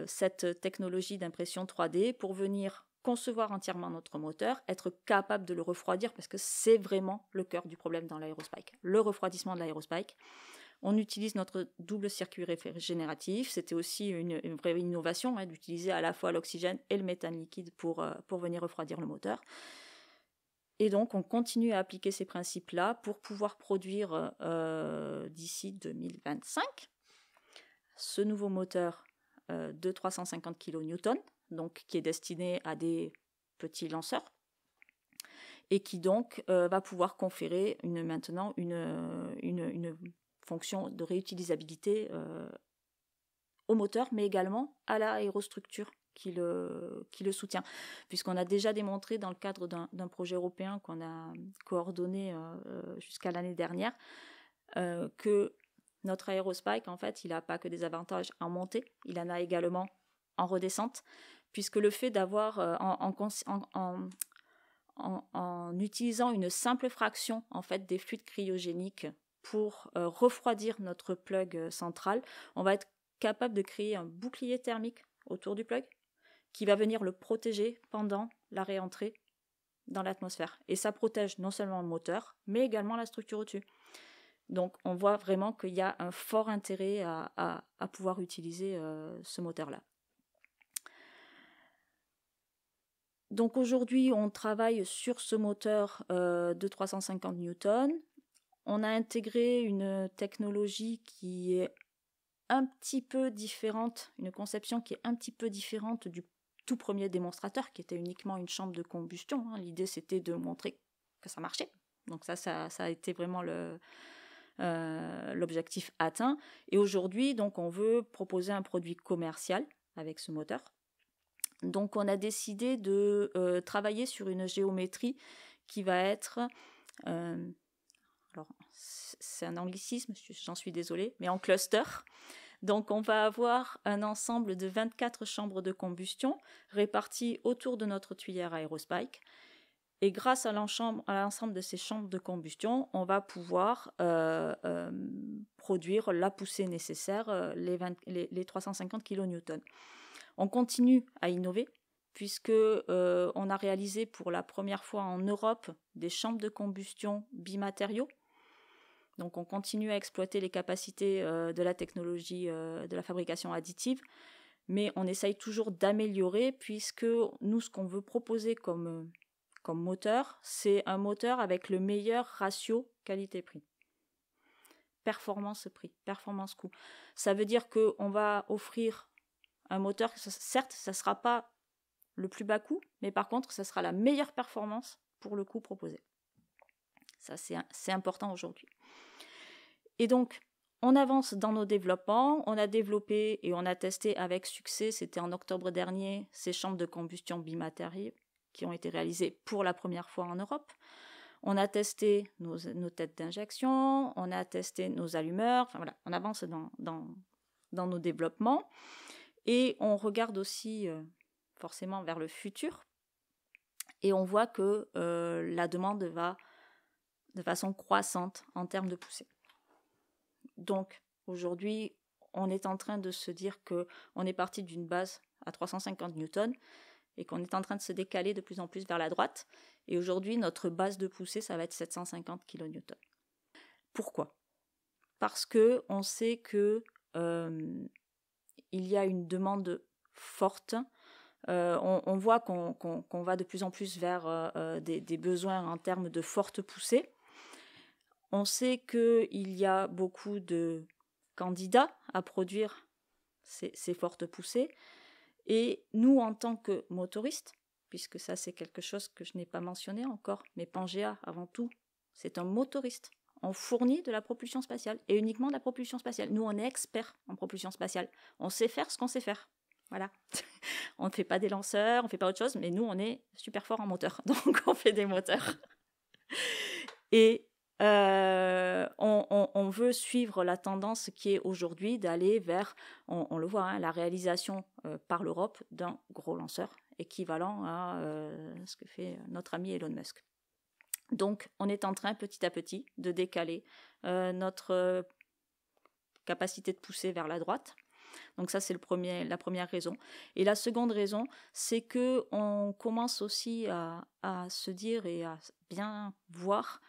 cette technologie d'impression 3D pour venir concevoir entièrement notre moteur, être capable de le refroidir, parce que c'est vraiment le cœur du problème dans l'aérospike. Le refroidissement de l'aérospike. On utilise notre double circuit régénératif. C'était aussi une, vraie innovation hein, d'utiliser à la fois l'oxygène et le méthane liquide pour, euh, pour venir refroidir le moteur. Et donc, on continue à appliquer ces principes-là pour pouvoir produire euh, d'ici 2025 ce nouveau moteur euh, de 350 kN donc qui est destiné à des petits lanceurs et qui donc euh, va pouvoir conférer une, maintenant une, fonction de réutilisabilité euh, au moteur, mais également à l'aérostructure qui le, qui le soutient. Puisqu'on a déjà démontré dans le cadre d'un projet européen qu'on a coordonné euh, jusqu'à l'année dernière que notre aérospike, en fait, il n'a pas que des avantages en montée, il en a également en redescente puisque le fait d'avoir euh, en, utilisant une simple fraction en fait des fluides cryogéniques pour euh, refroidir notre plug euh, central, on va être capable de créer un bouclier thermique autour du plug qui va venir le protéger pendant la réentrée dans l'atmosphère. Et ça protège non seulement le moteur, mais également la structure au-dessus. Donc on voit vraiment qu'il y a un fort intérêt à, pouvoir utiliser ce moteur-là. Donc aujourd'hui, on travaille sur ce moteur euh, de 350 newtons. On a intégré une technologie qui est un petit peu différente, une conception qui est un petit peu différente du tout premier démonstrateur qui était uniquement une chambre de combustion. Hein. L'idée c'était de montrer que ça marchait. Donc ça, ça, a été vraiment euh, l'objectif atteint. Et aujourd'hui, donc, on veut proposer un produit commercial avec ce moteur donc on a décidé de euh, travailler sur une géométrie qui va être... Euh, alors c'est un anglicisme, j'en suis désolée, mais en cluster. Donc on va avoir un ensemble de 24 chambres de combustion réparties autour de notre tuyère aérospike. Et grâce à l'ensemble de ces chambres de combustion, on va pouvoir euh, produire la poussée nécessaire, les, les 350 kN. On continue à innover puisque euh, on a réalisé pour la première fois en Europe des chambres de combustion bimatériaux. Donc on continue à exploiter les capacités euh, de la technologie euh, de la fabrication additive, mais on essaye toujours d'améliorer puisque nous ce qu'on veut proposer comme, comme moteur, c'est un moteur avec le meilleur ratio qualité-prix. Performance-prix, performance-coût. Ça veut dire qu'on va offrir un moteur, certes, ça ne sera pas le plus bas coût, mais par contre, ça sera la meilleure performance pour le coût proposé. Ça, c'est important aujourd'hui. Et donc, on avance dans nos développements. On a développé et on a testé avec succès, c'était en octobre dernier, ces chambres de combustion bimatérielles qui ont été réalisées pour la première fois en Europe. On a testé nos, têtes d'injection, on a testé nos allumeurs, enfin voilà, on avance dans nos développements. Et on regarde aussi euh, forcément vers le futur et on voit que euh, la demande va de façon croissante en termes de poussée. Donc aujourd'hui, on est en train de se dire qu'on est parti d'une base à 350 newtons et qu'on est en train de se décaler de plus en plus vers la droite. Et aujourd'hui, notre base de poussée, ça va être 750 kN. Pourquoi Parce qu'on sait que euh, il y a une demande forte. Euh, on, voit qu'on va de plus en plus vers euh, euh, des, besoins en termes de forte poussée. On sait qu'il y a beaucoup de candidats à produire ces, fortes poussées. Et nous, en tant que motoristes, puisque ça c'est quelque chose que je n'ai pas mentionné encore, mais Pangea, avant tout, c'est un motoriste on fournit de la propulsion spatiale et uniquement de la propulsion spatiale. Nous, on est experts en propulsion spatiale. On sait faire ce qu'on sait faire. Voilà. on ne fait pas des lanceurs, on ne fait pas autre chose, mais nous, on est super fort en moteur. Donc, on fait des moteurs. et euh, on, veut suivre la tendance qui est aujourd'hui d'aller vers, on, le voit, hein, la réalisation euh, par l'Europe d'un gros lanceur équivalent à euh, ce que fait notre ami Elon Musk. Donc, on est en train petit à petit de décaler euh, notre euh, capacité de pousser vers la droite. Donc ça, c'est la première raison. Et la seconde raison, c'est que on commence aussi à, se dire et à bien voir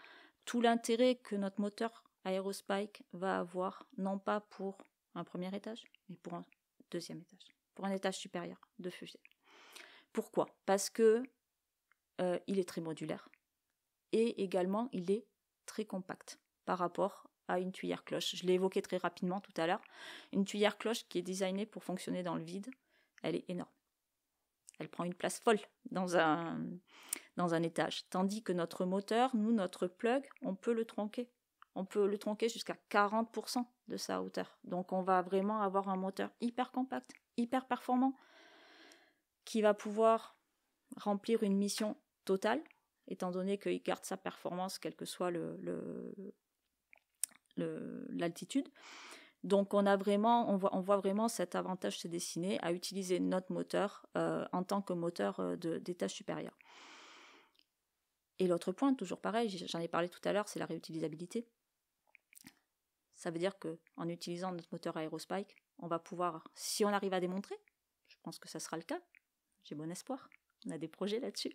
tout l'intérêt que notre moteur aérospike va avoir, non pas pour un premier étage, mais pour un deuxième étage, pour un étage supérieur de fusée. Pourquoi Parce que euh, il est très modulaire et également il est très compact par rapport à une tuyère cloche. Je l'ai évoqué très rapidement tout à l'heure. Une tuyère cloche qui est designée pour fonctionner dans le vide, elle est énorme. Elle prend une place folle dans un, dans un étage. Tandis que notre moteur, nous, notre plug, on peut le tronquer. On peut le tronquer jusqu'à 40% de sa hauteur. Donc on va vraiment avoir un moteur hyper compact, hyper performant, qui va pouvoir remplir une mission totale étant donné qu'il garde sa performance quelle que soit l'altitude. donc on a vraiment, on voit, on voit vraiment cet avantage se dessiner à utiliser notre moteur euh, en tant que moteur euh, de, supérieur. tâches Et l'autre point, toujours pareil, j'en ai parlé tout à l'heure, c'est la réutilisabilité. Ça veut dire que en utilisant notre moteur Aerospike, on va pouvoir, si on arrive à démontrer, je pense que ça sera le cas, j'ai bon espoir, on a des projets là-dessus,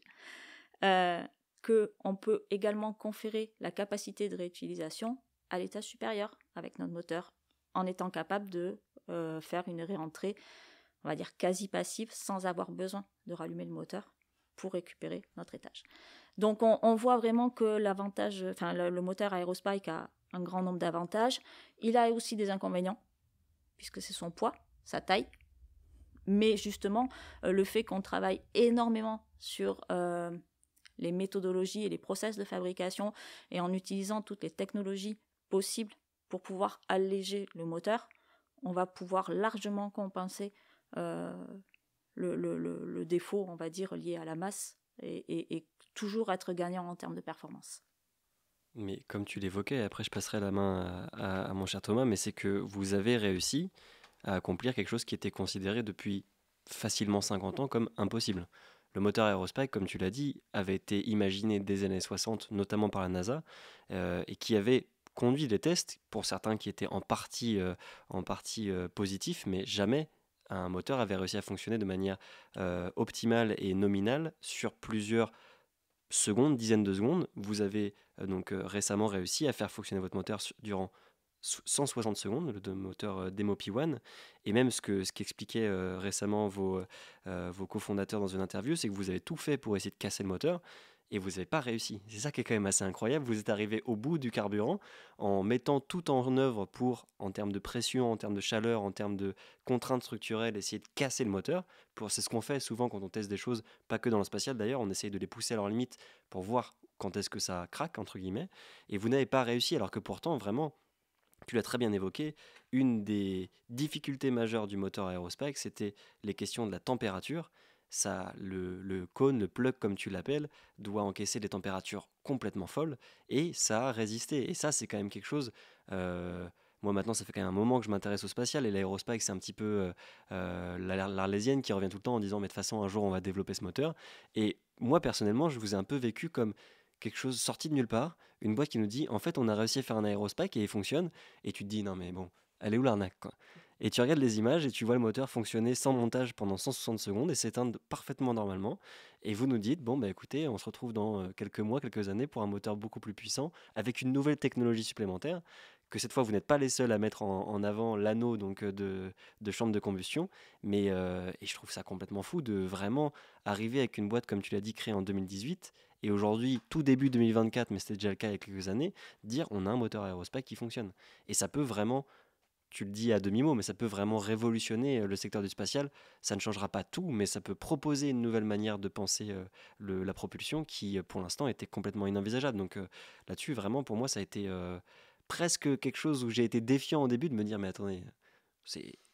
euh, qu'on peut également conférer la capacité de réutilisation à l'état supérieur avec notre moteur, en étant capable de euh, faire une réentrée, on va dire quasi passive, sans avoir besoin de rallumer le moteur pour récupérer notre étage. Donc on, voit vraiment que l'avantage, enfin le, moteur Aerospike a un grand nombre d'avantages. Il a aussi des inconvénients, puisque c'est son poids, sa taille. Mais justement, euh, le fait qu'on travaille énormément sur euh, les méthodologies et les process de fabrication et en utilisant toutes les technologies possibles pour pouvoir alléger le moteur, on va pouvoir largement compenser euh, le, défaut, on va dire, lié à la masse et, toujours être gagnant en termes de performance. Mais comme tu l'évoquais, après je passerai la main à mon cher Thomas, mais c'est que vous avez réussi à accomplir quelque chose qui était considéré depuis facilement 50 ans comme impossible. Le moteur Aerospace, comme tu l'as dit, avait été imaginé des années 60, notamment par la NASA, euh, et qui avait conduit des tests, pour certains qui étaient en partie, euh, en partie euh, positifs, mais jamais un moteur avait réussi à fonctionner de manière optimale et nominale sur plusieurs secondes, dizaines de secondes. Vous avez donc récemment réussi à faire fonctionner votre moteur durant 160 secondes, le moteur euh, DEMO p 1 Et même ce ce qu'expliquaient euh, récemment vos, euh, vos cofondateurs dans une interview, c'est que vous avez tout fait pour essayer de casser le moteur et vous n'avez pas réussi. C'est ça qui est quand même assez incroyable. Vous êtes arrivé au bout du carburant en mettant tout en œuvre pour, en termes de pression, en termes de chaleur, en termes de contraintes structurelles, essayer de casser le moteur. C'est ce qu'on fait souvent quand on teste des choses, pas que dans le spatial d'ailleurs, on essaye de les pousser à leur limite pour voir quand est-ce que ça craque, entre guillemets. Et vous n'avez pas réussi alors que pourtant, vraiment, tu l'as très bien évoqué, une des difficultés majeures du moteur aérospec, c'était les questions de la température. Ça, le, cône, le plug comme tu l'appelles, doit encaisser des températures complètement folles et ça a résisté. Et ça, c'est quand même quelque chose. Euh, moi maintenant, ça fait quand même un moment que je m'intéresse au spatial et l'AeroSpike, c'est un petit peu euh, euh, l'arlésienne qui revient tout le temps en disant mais de toute façon, un jour, on va développer ce moteur. Et moi personnellement, je vous ai un peu vécu comme quelque chose sorti de nulle part, une boîte qui nous dit en fait on a réussi à faire un aérospac et il fonctionne, et tu te dis non mais bon, elle est où l'arnaque Et tu regardes les images et tu vois le moteur fonctionner sans montage pendant 160 secondes et s'éteindre parfaitement normalement, et vous nous dites bon bah écoutez on se retrouve dans euh, quelques mois, quelques années pour un moteur beaucoup plus puissant avec une nouvelle technologie supplémentaire que cette fois vous n'êtes pas les seuls à mettre en, avant l'anneau donc euh, de, de, chambre de combustion. Mais euh, et je trouve ça complètement fou de vraiment arriver avec une boîte comme tu l'as dit créée en 2018 et aujourd'hui, tout début 2024, mais c'était déjà le cas il y a quelques années, dire on a un moteur aérospatial qui fonctionne. Et ça peut vraiment, tu le dis à demi-mot, mais ça peut vraiment révolutionner euh, le secteur du spatial. Ça ne changera pas tout, mais ça peut proposer une nouvelle manière de penser euh, la propulsion qui, euh, pour l'instant, était complètement inenvisageable. Donc là-dessus, vraiment, pour moi, ça a été presque quelque chose où j'ai été défiant au début de me dire mais attendez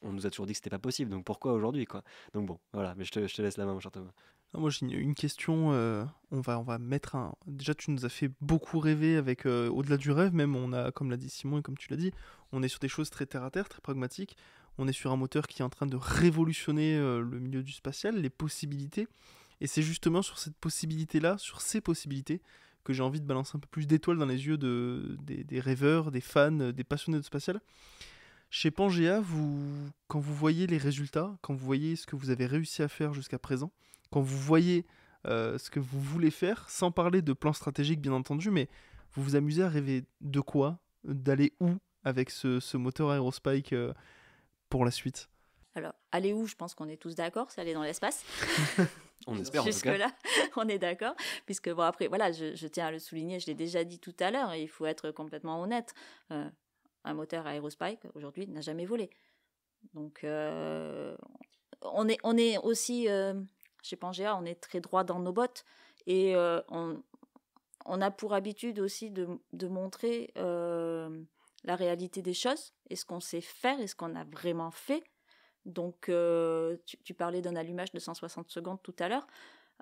on nous a toujours dit que c'était pas possible donc pourquoi aujourd'hui quoi donc bon voilà mais je te, je te laisse la main mon cher Thomas ah, moi j'ai une, question, euh, on, va, on va mettre un... Déjà tu nous as fait beaucoup rêver avec euh, au-delà du rêve même, on a, comme l'a dit Simon et comme tu l'as dit, on est sur des choses très terre-à-terre, très pragmatiques, on est sur un moteur qui est en train de révolutionner euh, le milieu du spatial, les possibilités, et c'est justement sur cette possibilité-là, sur ces possibilités, que j'ai envie de balancer un peu plus d'étoiles dans les yeux de, des, des, rêveurs, des fans, des passionnés de spatial. Chez Pangea, vous, quand vous voyez les résultats, quand vous voyez ce que vous avez réussi à faire jusqu'à présent, quand vous voyez euh, ce que vous voulez faire, sans parler de plan stratégique bien entendu, mais vous vous amusez à rêver de quoi, d'aller où avec ce, moteur Aerospike euh, pour la suite Alors, aller où, je pense qu'on est tous d'accord, c'est aller dans l'espace. on espère en tout cas. là, on est d'accord, puisque bon après, voilà, je, tiens à le souligner, je l'ai déjà dit tout à l'heure, il faut être complètement honnête. Euh, un moteur Aerospike aujourd'hui n'a jamais volé, donc on est on est aussi chez Pangea, on est très droit dans nos bottes et euh, on, a pour habitude aussi de, montrer euh, la réalité des choses et ce qu'on sait faire et ce qu'on a vraiment fait. Donc, euh, tu, tu, parlais d'un allumage de 160 secondes tout à l'heure.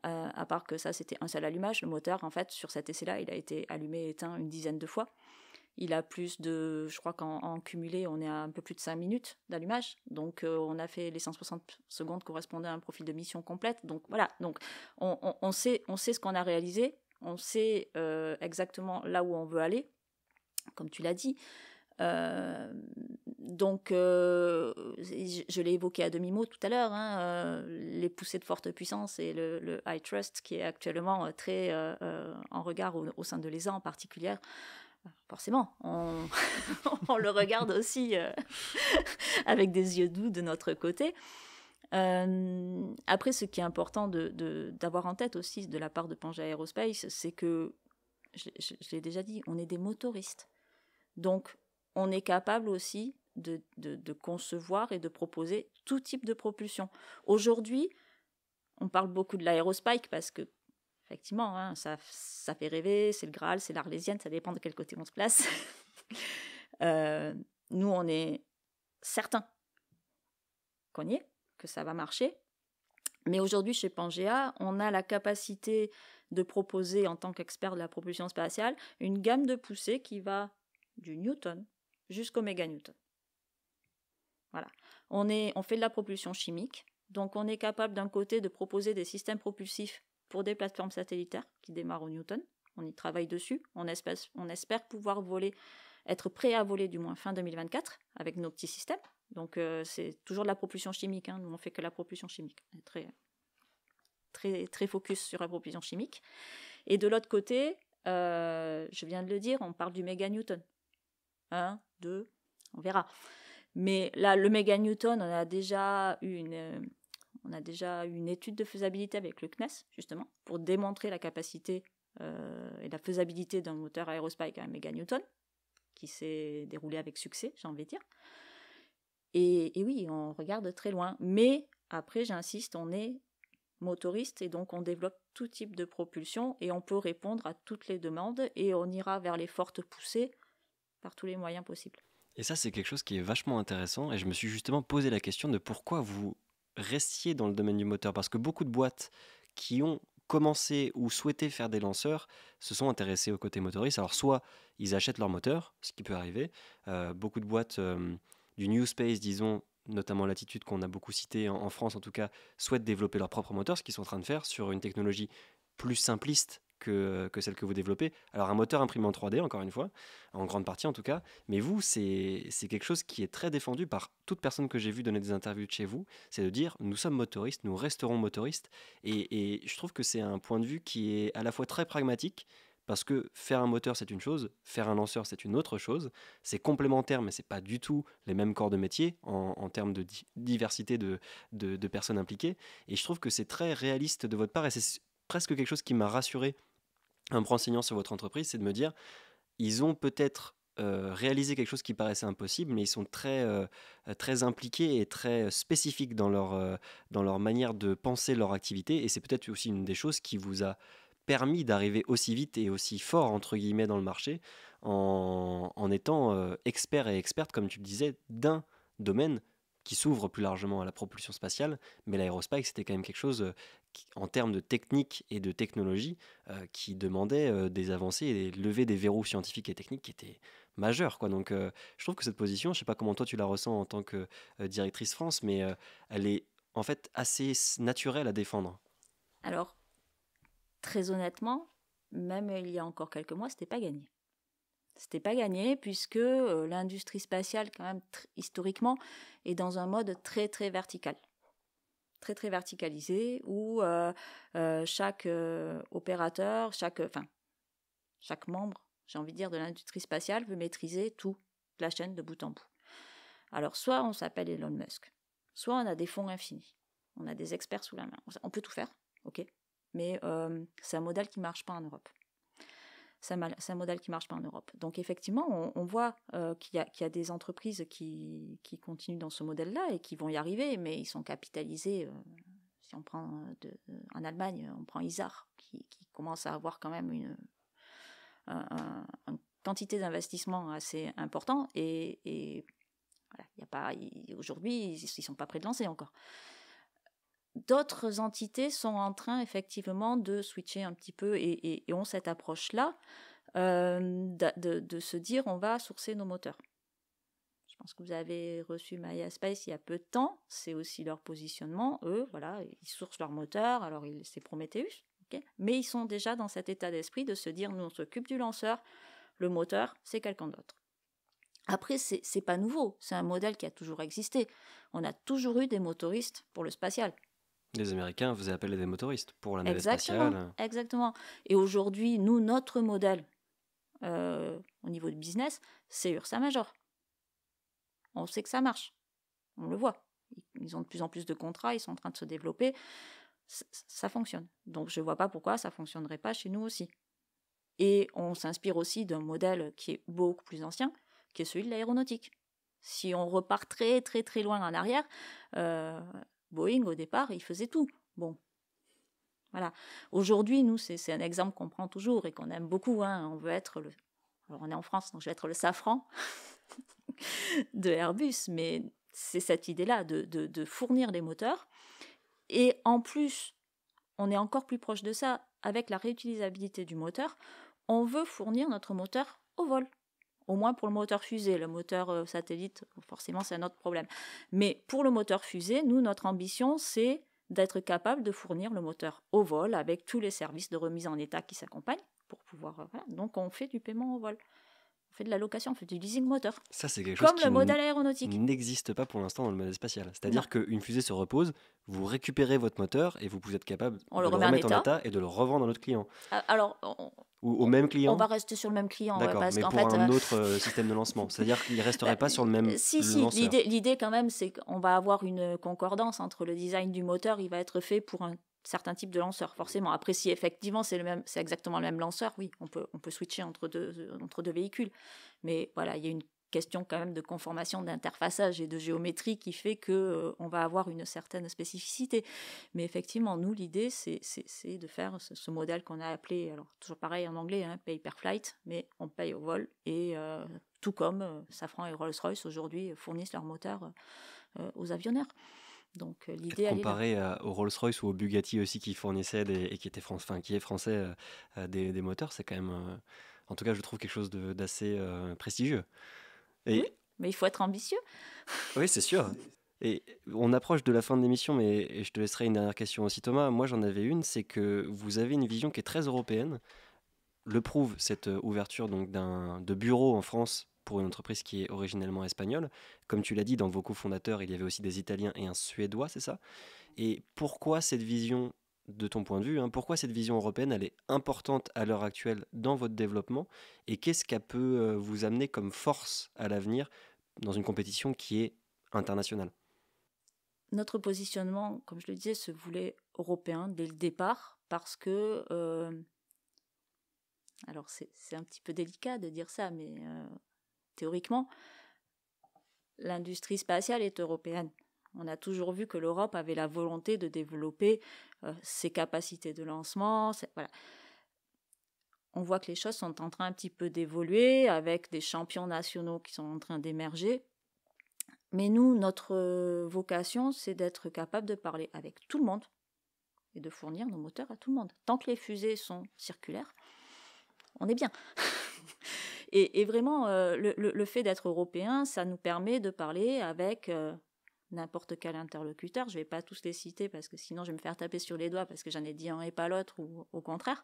à part que ça, c'était un seul allumage. Le moteur, en fait, sur cet essai-là, il a été allumé et éteint une dizaine de fois il a plus de, je crois qu'en cumulé, on est à un peu plus de 5 minutes d'allumage. Donc, euh, on a fait les 160 secondes correspondant à un profil de mission complète. Donc, voilà. Donc, on, sait, on sait ce qu'on a réalisé. On sait euh, exactement là où on veut aller, comme tu l'as dit. Euh, donc, je, l'ai évoqué à demi-mot tout à l'heure, hein, les poussées de forte puissance et le, high trust qui est actuellement très en regard au, au sein de l'ESA en particulier, bah, forcément, on, le regarde aussi euh, avec des yeux doux de notre côté. Euh, après, ce qui est important d'avoir de, d'avoir en tête aussi de la part de Pangea Aerospace, c'est que, je, l'ai déjà dit, on est des motoristes. Donc, on est capable aussi de, de concevoir et de proposer tout type de propulsion. Aujourd'hui, on parle beaucoup de l'aérospike parce que effectivement, hein, ça, fait rêver, c'est le Graal, c'est l'Arlésienne, ça dépend de quel côté on se place. Euh, nous, on est certains qu'on y est, que ça va marcher. Mais aujourd'hui, chez Pangea, on a la capacité de proposer, en tant qu'expert de la propulsion spatiale, une gamme de poussées qui va du Newton jusqu'au méganewton. Voilà. On, est, on fait de la propulsion chimique, donc on est capable d'un côté de proposer des systèmes propulsifs pour des plateformes satellitaires qui démarrent au Newton. On y travaille dessus. On, espère, on espère pouvoir voler, être prêt à voler du moins fin 2024 avec nos petits systèmes. Donc euh, c'est toujours de la propulsion chimique. Hein. Nous on fait que la propulsion chimique. Très, très, très focus sur la propulsion chimique. Et de l'autre côté, euh, je viens de le dire, on parle du méga Newton. Un, deux, on verra. Mais là, le méga Newton, on a déjà eu une, on a déjà eu une étude de faisabilité avec le CNES, justement, pour démontrer la capacité euh, et la faisabilité d'un moteur aérospike à méga-newton, qui s'est déroulé avec succès, j'ai envie de dire. Et, et, oui, on regarde très loin. Mais après, j'insiste, on est motoriste et donc on développe tout type de propulsion et on peut répondre à toutes les demandes et on ira vers les fortes poussées par tous les moyens possibles. Et ça, c'est quelque chose qui est vachement intéressant et je me suis justement posé la question de pourquoi vous restier dans le domaine du moteur parce que beaucoup de boîtes qui ont commencé ou souhaité faire des lanceurs se sont intéressés au côté motoriste. Alors soit ils achètent leur moteur, ce qui peut arriver. Euh, beaucoup de boîtes euh, du New Space, disons, notamment l'attitude qu'on a beaucoup citée en, en, France en tout cas, souhaitent développer leur propre moteur, ce qu'ils sont en train de faire sur une technologie plus simpliste euh, que, celle que vous développez. Alors un moteur imprimé en 3D, encore une fois, en grande partie en tout cas, mais vous, c'est quelque chose qui est très défendu par toute personne que j'ai vu donner des interviews de chez vous, c'est de dire nous sommes motoristes, nous resterons motoristes, et, je trouve que c'est un point de vue qui est à la fois très pragmatique, parce que faire un moteur c'est une chose, faire un lanceur c'est une autre chose, c'est complémentaire mais c'est pas du tout les mêmes corps de métier en, termes de diversité de, de, personnes impliquées et je trouve que c'est très réaliste de votre part et c'est presque quelque chose qui m'a rassuré un me sur votre entreprise, c'est de me dire, ils ont peut-être euh, réalisé quelque chose qui paraissait impossible, mais ils sont très, euh, très impliqués et très spécifiques dans leur, euh, dans leur manière de penser leur activité. Et c'est peut-être aussi une des choses qui vous a permis d'arriver aussi vite et aussi fort, entre guillemets, dans le marché, en, en étant expert et experte, comme tu le disais, d'un domaine qui s'ouvre plus largement à la propulsion spatiale, mais l'aérospace, c'était quand même quelque chose, euh, en termes de technique et de technologie, euh, qui demandait euh, des avancées et lever des verrous scientifiques et techniques qui étaient majeurs. Quoi. Donc je trouve que cette position, je ne sais pas comment toi tu la ressens en tant que directrice France, mais elle est en fait assez naturelle à défendre. Alors, très honnêtement, même il y a encore quelques mois, c'était pas gagné. C'était pas gagné puisque euh, l'industrie spatiale, quand même historiquement, est dans un mode très très vertical, très très verticalisé où euh, euh, chaque opérateur, chaque enfin chaque membre, j'ai envie de dire de l'industrie spatiale veut maîtriser tout la chaîne de bout en bout. Alors soit on s'appelle Elon Musk, soit on a des fonds infinis, on a des experts sous la main, on peut tout faire, ok, mais c'est un modèle qui marche pas en Europe c'est un, modèle qui marche pas en Europe. Donc effectivement, on, voit euh, qu'il y, a des entreprises qui, qui continuent dans ce modèle-là et qui vont y arriver, mais ils sont capitalisés. Euh, si on prend euh, en Allemagne, on prend Isar, qui, commence à avoir quand même une, quantité d'investissement assez important et, et a pas aujourd'hui ils, ne sont pas prêts de lancer encore d'autres entités sont en train effectivement de switcher un petit peu et, ont cette approche-là euh, de, se dire on va sourcer nos moteurs. Je pense que vous avez reçu Maya Space il y a peu de temps, c'est aussi leur positionnement, eux, voilà, ils sourcent leur moteur, alors c'est Prometheus, mais ils sont déjà dans cet état d'esprit de se dire nous on s'occupe du lanceur, le moteur c'est quelqu'un d'autre. Après, c'est n'est pas nouveau, c'est un modèle qui a toujours existé. On a toujours eu des motoristes pour le spatial. Les Américains faisaient appel à des motoristes pour la navette exactement, spatiale. Exactement. Et aujourd'hui, nous, notre modèle euh, au niveau de business, c'est Ursa Major. On sait que ça marche. On le voit. Ils ont de plus en plus de contrats, ils sont en train de se développer. Ça, fonctionne. Donc je ne vois pas pourquoi ça ne fonctionnerait pas chez nous aussi. Et on s'inspire aussi d'un modèle qui est beaucoup plus ancien, qui est celui de l'aéronautique. Si on repart très très très loin en arrière, euh, Boeing, au départ, il faisait tout. Bon. Voilà. Aujourd'hui, nous, c'est un exemple qu'on prend toujours et qu'on aime beaucoup. Hein. On veut être le. Alors, on est en France, donc je vais être le safran de Airbus, mais c'est cette idée-là de, fournir des moteurs. Et en plus, on est encore plus proche de ça avec la réutilisabilité du moteur. On veut fournir notre moteur au vol. Au moins pour le moteur fusée, le moteur euh, satellite, forcément, c'est un autre problème. Mais pour le moteur fusée, nous, notre ambition, c'est d'être capable de fournir le moteur au vol avec tous les services de remise en état qui s'accompagnent pour pouvoir. Euh, Donc, on fait du paiement au vol fait de la location, on fait du leasing moteur. Ça, c'est quelque chose qui le modèle aéronautique. n'existe pas pour l'instant dans le modèle spatial. C'est-à-dire qu'une fusée se repose, vous récupérez votre moteur et vous, vous êtes capable de le, remettre en état. et de le revendre à notre client. Ah, alors, Ou au même client On va rester sur le même client. D'accord, mais pour un euh, autre euh, système de lancement. C'est-à-dire qu'il ne resterait pas sur le même euh, si, Si, l'idée quand même, c'est qu'on va avoir une concordance entre le design du moteur, il va être fait pour un certains types de lanceurs, forcément. Après, si effectivement c'est même, c'est exactement le même lanceur, oui, on peut, on peut switcher entre deux, entre deux véhicules. Mais voilà, il y a une question quand même de conformation, d'interfaçage et de géométrie qui fait que euh, on va avoir une certaine spécificité. Mais effectivement, nous, l'idée, c'est, de faire ce, modèle qu'on a appelé, alors toujours pareil en anglais, hein, pay per flight, mais on paye au vol. Et euh, tout comme euh, Safran et Rolls-Royce aujourd'hui fournissent leurs moteurs aux avionneurs. Donc euh, l'idée comparé euh, au Rolls-Royce ou au Bugatti aussi qui fournissait et qui étaient France, est français euh, des, moteurs, c'est quand même, en tout cas, je trouve quelque chose d'assez prestigieux. mais il faut être ambitieux. oui, c'est sûr. Et on approche de la fin de l'émission, mais je te laisserai une dernière question aussi, Thomas. Moi, j'en avais une, c'est que vous avez une vision qui est très européenne. Le prouve cette ouverture donc d'un de bureaux en France pour une entreprise qui est originellement espagnole. Comme tu l'as dit, dans vos cofondateurs, il y avait aussi des Italiens et un Suédois, c'est ça Et pourquoi cette vision, de ton point de vue, hein, pourquoi cette vision européenne, elle est importante à l'heure actuelle dans votre développement Et qu'est-ce qu'elle peut euh, vous amener comme force à l'avenir dans une compétition qui est internationale Notre positionnement, comme je le disais, se voulait européen dès le départ parce que... Euh, alors c'est un petit peu délicat de dire ça, mais euh, théoriquement, l'industrie spatiale est européenne. On a toujours vu que l'Europe avait la volonté de développer euh, ses capacités de lancement. On voit que les choses sont en train un petit peu d'évoluer avec des champions nationaux qui sont en train d'émerger. Mais nous, notre euh, vocation, c'est d'être capable de parler avec tout le monde et de fournir nos moteurs à tout le monde. Tant que les fusées sont circulaires, on est bien. Et, vraiment, euh, le, fait d'être européen, ça nous permet de parler avec euh, n'importe quel interlocuteur. Je ne vais pas tous les citer parce que sinon je vais me faire taper sur les doigts parce que j'en ai dit un et pas l'autre ou au contraire.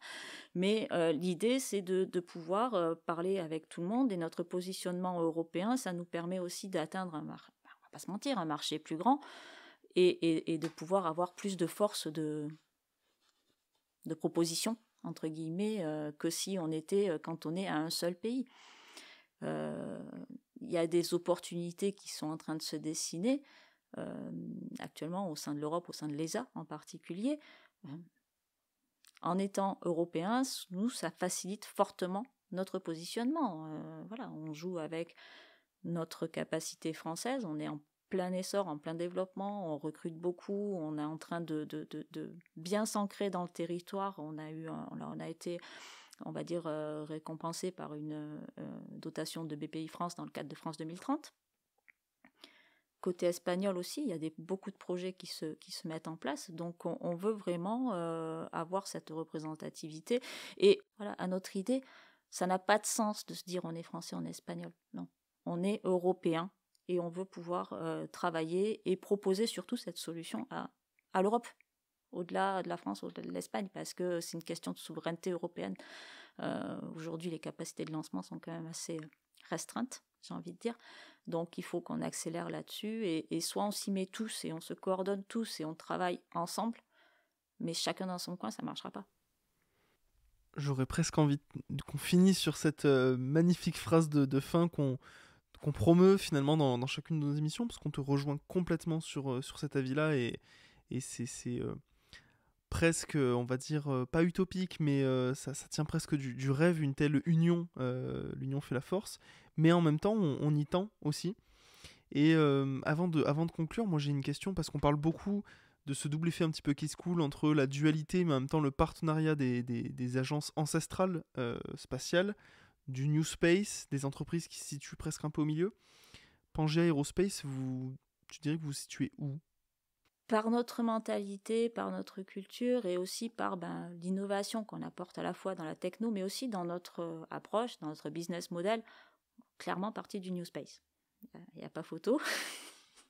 Mais euh, l'idée, c'est de, pouvoir parler avec tout le monde et notre positionnement européen, ça nous permet aussi d'atteindre un marché, ben, pas se mentir, un marché plus grand et, et de pouvoir avoir plus de force de, de propositions entre guillemets, euh, que si on était cantonné euh, à un seul pays. Euh, il y a des opportunités qui sont en train de se dessiner, actuellement au sein de l'Europe, au sein de l'ESA en particulier. En étant européens, nous, ça facilite fortement notre positionnement. voilà, on joue avec notre capacité française, on est en plein essor, en plein développement, on recrute beaucoup, on est en train de, bien s'ancrer dans le territoire, on a, eu, on, a été on va dire euh, récompensé par une euh, dotation de BPI France dans le cadre de France 2030. Côté espagnol aussi, il y a des, beaucoup de projets qui se, qui se mettent en place. Donc, on, veut vraiment euh, avoir cette représentativité. Et voilà, à notre idée, ça n'a pas de sens de se dire on est français, on est espagnol. Non, on est européen et on veut pouvoir euh, travailler et proposer surtout cette solution à, à l'Europe, au-delà de la France, au-delà de l'Espagne, parce que c'est une question de souveraineté européenne. Euh, aujourd'hui, les capacités de lancement sont quand même assez restreintes, j'ai envie de dire. Donc il faut qu'on accélère là-dessus, et, et soit on s'y met tous, et on se coordonne tous, et on travaille ensemble, mais chacun dans son coin, ça ne marchera pas j'aurais presque envie qu'on finisse sur cette euh, magnifique phrase de, de fin qu'on qu'on promeut finalement dans, chacune de nos émissions, parce qu'on te rejoint complètement sur, euh, sur cet avis-là, et, et c'est euh, presque, euh, on va dire, pas utopique, mais ça, tient presque du, rêve, une telle union, l'union fait la force, mais en même temps, on, y tend aussi. Et avant, de, avant de conclure, moi j'ai une question, parce qu'on parle beaucoup de ce double effet un petit peu qui se coule entre la dualité, mais en même temps le partenariat des agences ancestrales spatiales, du New Space, des entreprises qui se situent presque un peu au milieu. Pangea Aerospace, vous, tu dirais que vous vous situez où Par notre mentalité, par notre culture et aussi par ben, l'innovation qu'on apporte à la fois dans la techno, mais aussi dans notre euh, approche, dans notre business model, clairement partie du New Space. Il n'y a pas photo.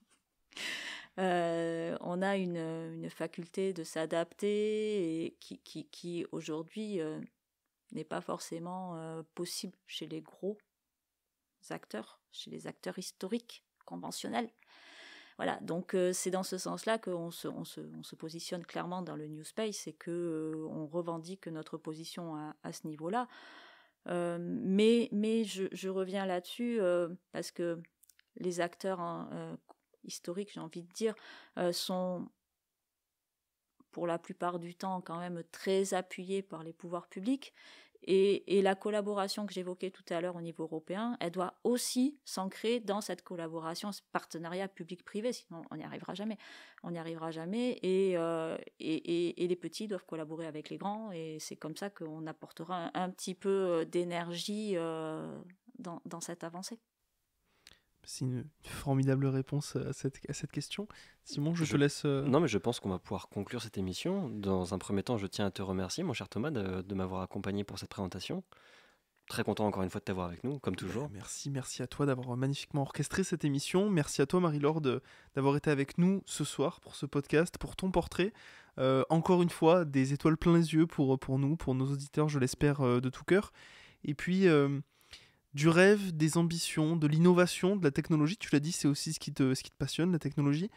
Euh, on a une, faculté de s'adapter et qui, qui, aujourd'hui euh, n'est pas forcément euh, possible chez les gros acteurs, chez les acteurs historiques conventionnels. Voilà, donc euh, c'est dans ce sens-là qu'on se, se, positionne clairement dans le New Space et que euh, revendique notre position à, ce niveau-là. mais, mais je, reviens là-dessus parce que les acteurs hein, historiques, j'ai envie de dire, sont pour la plupart du temps quand même très appuyée par les pouvoirs publics. Et, la collaboration que j'évoquais tout à l'heure au niveau européen, elle doit aussi s'ancrer dans cette collaboration, ce partenariat public-privé, sinon on n'y arrivera jamais. On n'y arrivera jamais et, euh, et, les petits doivent collaborer avec les grands et c'est comme ça qu'on apportera un, petit peu euh, d'énergie euh, dans cette avancée. C'est une, formidable réponse euh, à cette, à cette question. Simon, je, te laisse. Euh, non, mais je pense qu'on va pouvoir conclure cette émission. Dans un premier temps, je tiens à te remercier, mon cher Thomas, de, m'avoir accompagné pour cette présentation. Très content encore une fois de t'avoir avec nous, comme bah, toujours. Merci, merci à toi d'avoir magnifiquement orchestré cette émission. Merci à toi, Marie-Laure, d'avoir été avec nous ce soir pour ce podcast, pour ton portrait. Euh, encore une fois, des étoiles plein les yeux pour, pour nous, pour nos auditeurs, je l'espère de tout cœur. Et puis, du rêve, des ambitions, de l'innovation, de la technologie. Tu l'as dit, c'est aussi ce qui, te, ce qui passionne, la technologie.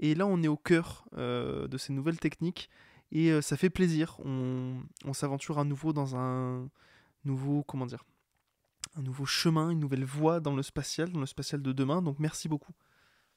Et là, on est au cœur euh, de ces nouvelles techniques et euh, ça fait plaisir. On, s'aventure à nouveau dans un nouveau, comment dire, un nouveau chemin, une nouvelle voie dans le spatial, dans le spatial de demain. Donc merci beaucoup.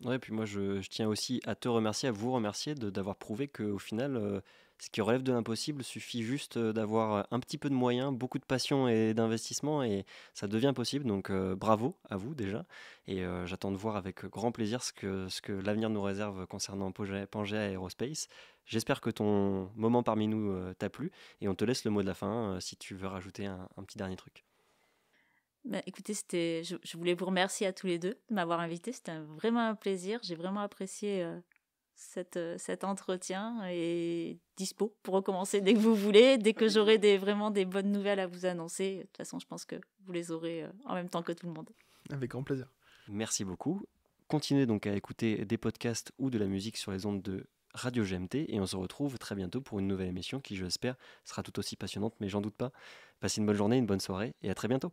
Ouais, puis moi, je, tiens aussi à te remercier, à vous remercier d'avoir prouvé qu'au final. Euh, ce qui relève de l'impossible suffit juste d'avoir un petit peu de moyens, beaucoup de passion et d'investissement et ça devient possible. Donc bravo à vous déjà et j'attends de voir avec grand plaisir ce que, ce que l'avenir nous réserve concernant Pangea Aerospace. J'espère que ton moment parmi nous t'a plu et on te laisse le mot de la fin si tu veux rajouter un, petit dernier truc. Bah, écoutez, c'était, je, voulais vous remercier à tous les deux de m'avoir invité. C'était vraiment un plaisir. J'ai vraiment apprécié euh, cet entretien et dispo pour recommencer dès que vous voulez, dès que j'aurai vraiment des bonnes nouvelles à vous annoncer. De toute façon, je pense que vous les aurez euh, en même temps que tout le monde. Avec grand plaisir. Merci beaucoup. Continuez donc à écouter des podcasts ou de la musique sur les ondes de Radio GMT et on se retrouve très bientôt pour une nouvelle émission qui, j'espère, sera tout aussi passionnante, mais j'en doute pas. Passez une bonne journée, une bonne soirée et à très bientôt.